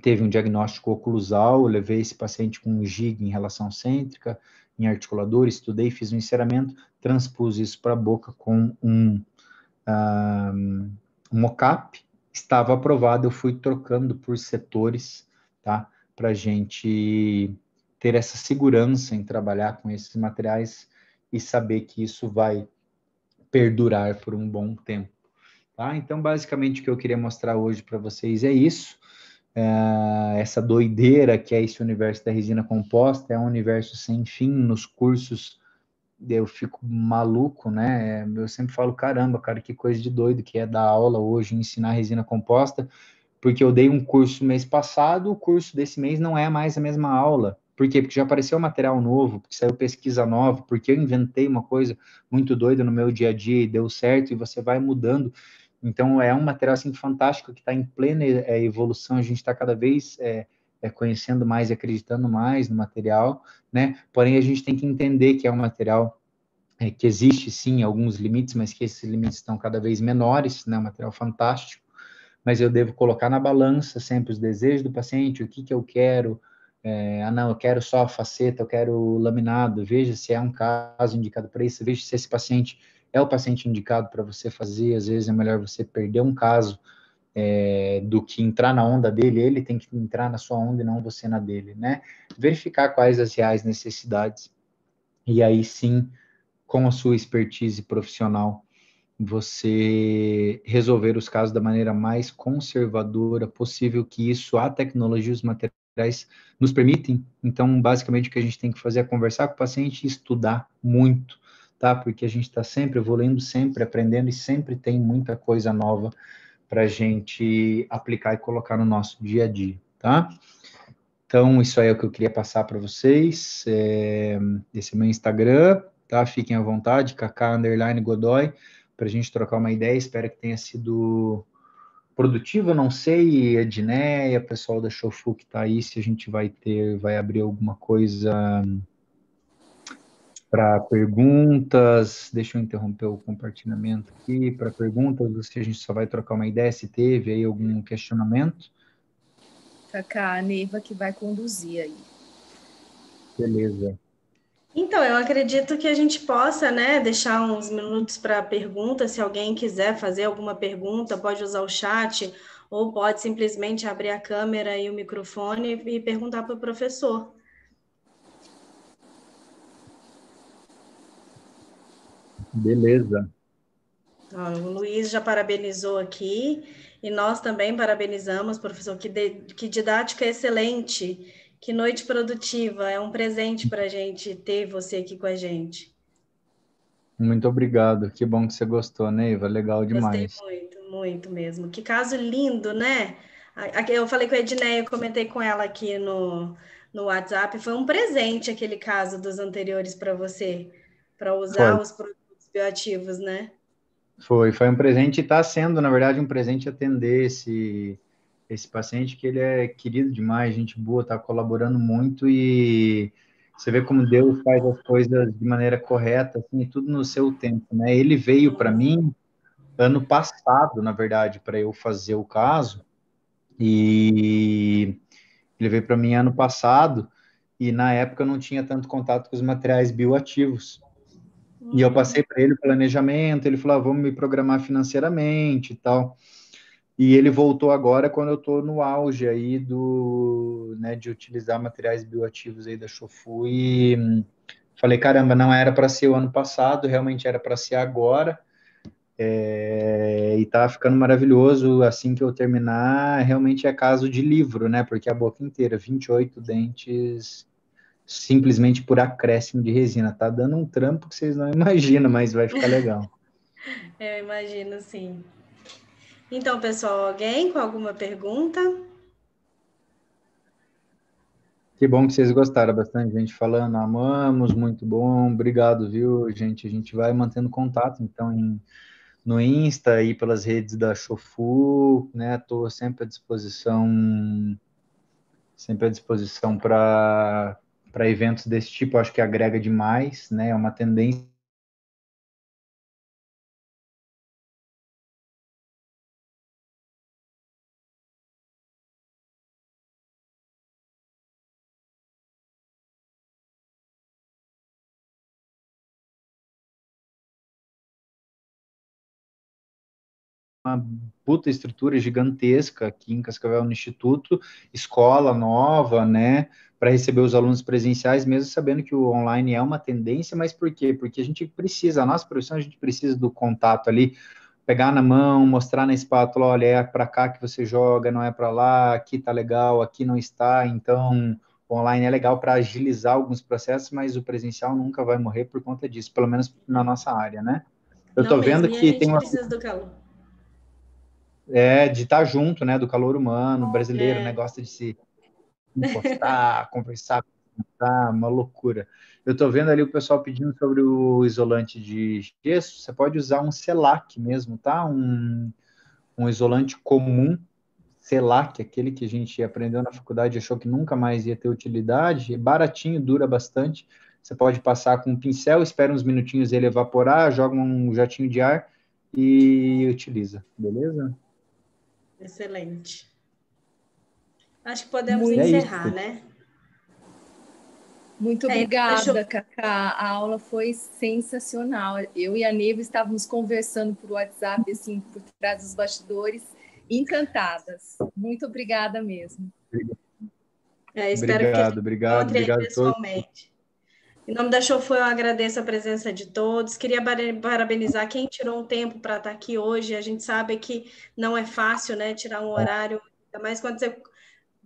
teve um diagnóstico oclusal, eu levei esse paciente com um gig em relação cêntrica, em articulador, estudei, fiz um enceramento, transpus isso para a boca com um, ah, um mocap, estava aprovado, eu fui trocando por setores, tá? Para a gente ter essa segurança em trabalhar com esses materiais e saber que isso vai perdurar por um bom tempo. Tá? Então, basicamente, o que eu queria mostrar hoje para vocês é isso. É, essa doideira que é esse universo da resina composta, é um universo sem fim nos cursos eu fico maluco, né? Eu sempre falo, caramba, cara, que coisa de doido que é dar aula hoje, ensinar resina composta, porque eu dei um curso mês passado, o curso desse mês não é mais a mesma aula. Por quê? Porque já apareceu material novo, porque saiu pesquisa nova, porque eu inventei uma coisa muito doida no meu dia a dia e deu certo, e você vai mudando. Então, é um material assim, fantástico que está em plena é, evolução, a gente está cada vez é, é, conhecendo mais e acreditando mais no material, né? Porém, a gente tem que entender que é um material é, que existe sim alguns limites, mas que esses limites estão cada vez menores, né? Um material fantástico, mas eu devo colocar na balança sempre os desejos do paciente, o que que eu quero, é, ah, não, eu quero só a faceta, eu quero laminado, veja se é um caso indicado para isso, veja se esse paciente é o paciente indicado para você fazer, às vezes é melhor você perder um caso é, do que entrar na onda dele, ele tem que entrar na sua onda e não você na dele, né? Verificar quais as reais necessidades e aí sim, com a sua expertise profissional, você resolver os casos da maneira mais conservadora possível, que isso a tecnologia e os materiais nos permitem. Então, basicamente, o que a gente tem que fazer é conversar com o paciente e estudar muito, tá? Porque a gente está sempre evoluindo, sempre aprendendo e sempre tem muita coisa nova para a gente aplicar e colocar no nosso dia a dia, tá? Então, isso aí é o que eu queria passar para vocês. É, esse é meu Instagram, tá? Fiquem à vontade, Kaká Underline Godoy, para a gente trocar uma ideia. Espero que tenha sido produtivo, não sei, Edneia, pessoal da Shofu que está aí, se a gente vai ter, vai abrir alguma coisa para perguntas. Deixa eu interromper o compartilhamento aqui. Para perguntas, se a gente só vai trocar uma ideia, se teve aí algum questionamento. Cacá, a Neiva que vai conduzir aí. Beleza. Então, eu acredito que a gente possa né, deixar uns minutos para perguntas. Se alguém quiser fazer alguma pergunta, pode usar o chat ou pode simplesmente abrir a câmera e o microfone e perguntar para o professor. Beleza. Ó, o Luiz já parabenizou aqui e nós também parabenizamos, professor. Que, de, que didática é excelente, que noite produtiva. É um presente para a gente ter você aqui com a gente. Muito obrigado. Que bom que você gostou, Neiva. Legal demais. Gostei muito, muito mesmo. Que caso lindo, né? Eu falei com a Edneia, eu comentei com ela aqui no, no WhatsApp. Foi um presente aquele caso dos anteriores para você, para usar Foi. os produtos bioativos, né? Foi, foi um presente e está sendo, na verdade, um presente atender esse, esse paciente, que ele é querido demais, gente boa, está colaborando muito e você vê como Deus faz as coisas de maneira correta, assim, tudo no seu tempo, né? Ele veio para mim ano passado, na verdade, para eu fazer o caso, e ele veio para mim ano passado, e na época eu não tinha tanto contato com os materiais bioativos. Uhum. E eu uhum. passei para ele o planejamento, ele falou: ah, vamos me programar financeiramente e tal. E ele voltou agora quando eu estou no auge aí do, né, de utilizar materiais bioativos aí da Chofu e falei, caramba, não era para ser o ano passado, realmente era para ser agora. É, e tá ficando maravilhoso assim que eu terminar, realmente é caso de livro, né? Porque a boca inteira, 28 dentes simplesmente por acréscimo de resina. Tá dando um trampo que vocês não [LAUGHS] imaginam, mas vai ficar legal. [LAUGHS] Eu imagino, sim. Então, pessoal, alguém com alguma pergunta? Que bom que vocês gostaram, bastante gente falando, amamos, muito bom, obrigado, viu, gente? A gente vai mantendo contato, então, em, no Insta e pelas redes da Chofu, né? Estou sempre à disposição, sempre à disposição para para eventos desse tipo, acho que agrega demais, né? É uma tendência puta estrutura gigantesca aqui em Cascavel no Instituto, escola nova, né, para receber os alunos presenciais, mesmo sabendo que o online é uma tendência, mas por quê? Porque a gente precisa, a nossa profissão, a gente precisa do contato ali, pegar na mão, mostrar na espátula, olha, é para cá que você joga, não é para lá, aqui tá legal, aqui não está, então o online é legal para agilizar alguns processos, mas o presencial nunca vai morrer por conta disso, pelo menos na nossa área, né? Eu não tô vendo que tem uma do calor. É, de estar tá junto, né? Do calor humano, oh, brasileiro, é. né? Gosta de se encostar, [LAUGHS] conversar, conversar, uma loucura. Eu estou vendo ali o pessoal pedindo sobre o isolante de gesso. Você pode usar um Celac mesmo, tá? Um, um isolante comum, Celac, aquele que a gente aprendeu na faculdade e achou que nunca mais ia ter utilidade. É baratinho, dura bastante. Você pode passar com um pincel, espera uns minutinhos ele evaporar, joga um jatinho de ar e utiliza, beleza? Excelente. Acho que podemos Muito é encerrar, é né? Muito é, obrigada, é, eu... Cacá. A aula foi sensacional. Eu e a Neiva estávamos conversando por WhatsApp, assim, por trás dos bastidores, encantadas. Muito obrigada mesmo. Obrigado, é, espero obrigado, que obrigado, obrigado pessoalmente. Todos. Em nome da Show eu agradeço a presença de todos. Queria parabenizar quem tirou um tempo para estar tá aqui hoje. A gente sabe que não é fácil, né, tirar um é. horário, ainda mais quando você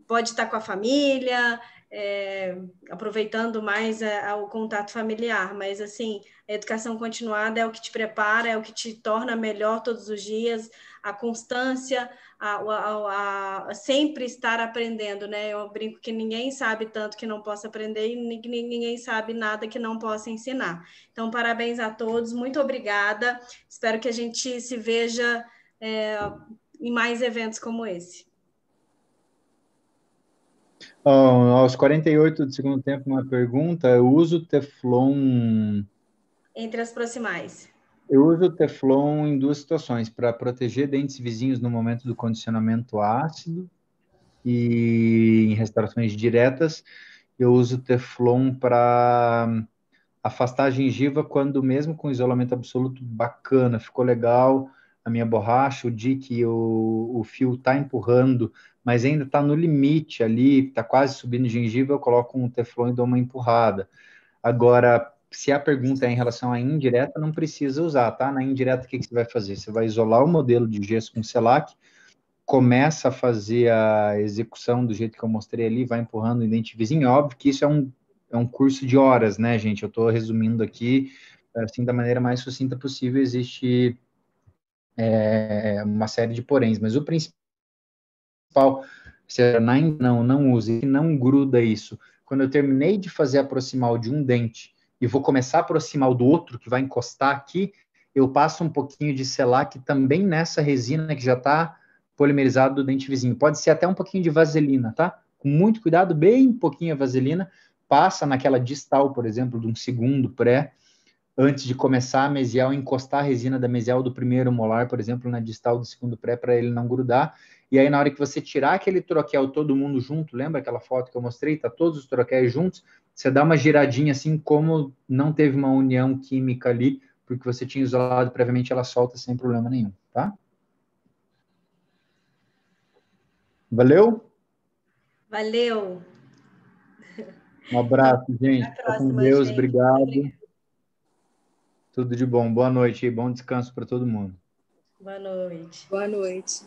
pode estar tá com a família, é, aproveitando mais a, é, a, o contato familiar, mas assim, a educação continuada é o que te prepara, é o que te torna melhor todos os dias, a constância, a, a sempre estar aprendendo, né? Eu brinco que ninguém sabe tanto que não possa aprender e ninguém sabe nada que não possa ensinar. Então, parabéns a todos, muito obrigada, espero que a gente se veja é, em mais eventos como esse. Oh, aos 48 do segundo tempo, uma pergunta. Eu uso Teflon. Entre as proximais. Eu uso Teflon em duas situações: para proteger dentes vizinhos no momento do condicionamento ácido e em restaurações diretas. Eu uso Teflon para afastar a gengiva quando, mesmo com isolamento absoluto, bacana, ficou legal a minha borracha, o dique, o, o fio está empurrando, mas ainda está no limite ali, está quase subindo gengiva, eu coloco um teflon e dou uma empurrada. Agora, se a pergunta é em relação à indireta, não precisa usar, tá? Na indireta, o que, que você vai fazer? Você vai isolar o modelo de gesso com selac, começa a fazer a execução do jeito que eu mostrei ali, vai empurrando o vizinho Óbvio que isso é um, é um curso de horas, né, gente? Eu estou resumindo aqui, assim, da maneira mais sucinta possível. Existe é, uma série de poréns, mas o principal, se não, não use, não gruda isso. Quando eu terminei de fazer aproximar o de um dente e vou começar a o do outro, que vai encostar aqui, eu passo um pouquinho de Selac também nessa resina que já está polimerizado do dente vizinho. Pode ser até um pouquinho de vaselina, tá? Com muito cuidado, bem pouquinho a vaselina, passa naquela distal, por exemplo, de um segundo pré, antes de começar a mesial, encostar a resina da mesial do primeiro molar, por exemplo, na distal do segundo pré, para ele não grudar. E aí, na hora que você tirar aquele troquel todo mundo junto, lembra aquela foto que eu mostrei? Tá todos os troquéis juntos. Você dá uma giradinha assim, como não teve uma união química ali, porque você tinha isolado previamente, ela solta sem problema nenhum, tá? Valeu? Valeu! Um abraço, gente. Até próxima, com Deus, gente. obrigado. obrigado. Tudo de bom. Boa noite e bom descanso para todo mundo. Boa noite. Boa noite.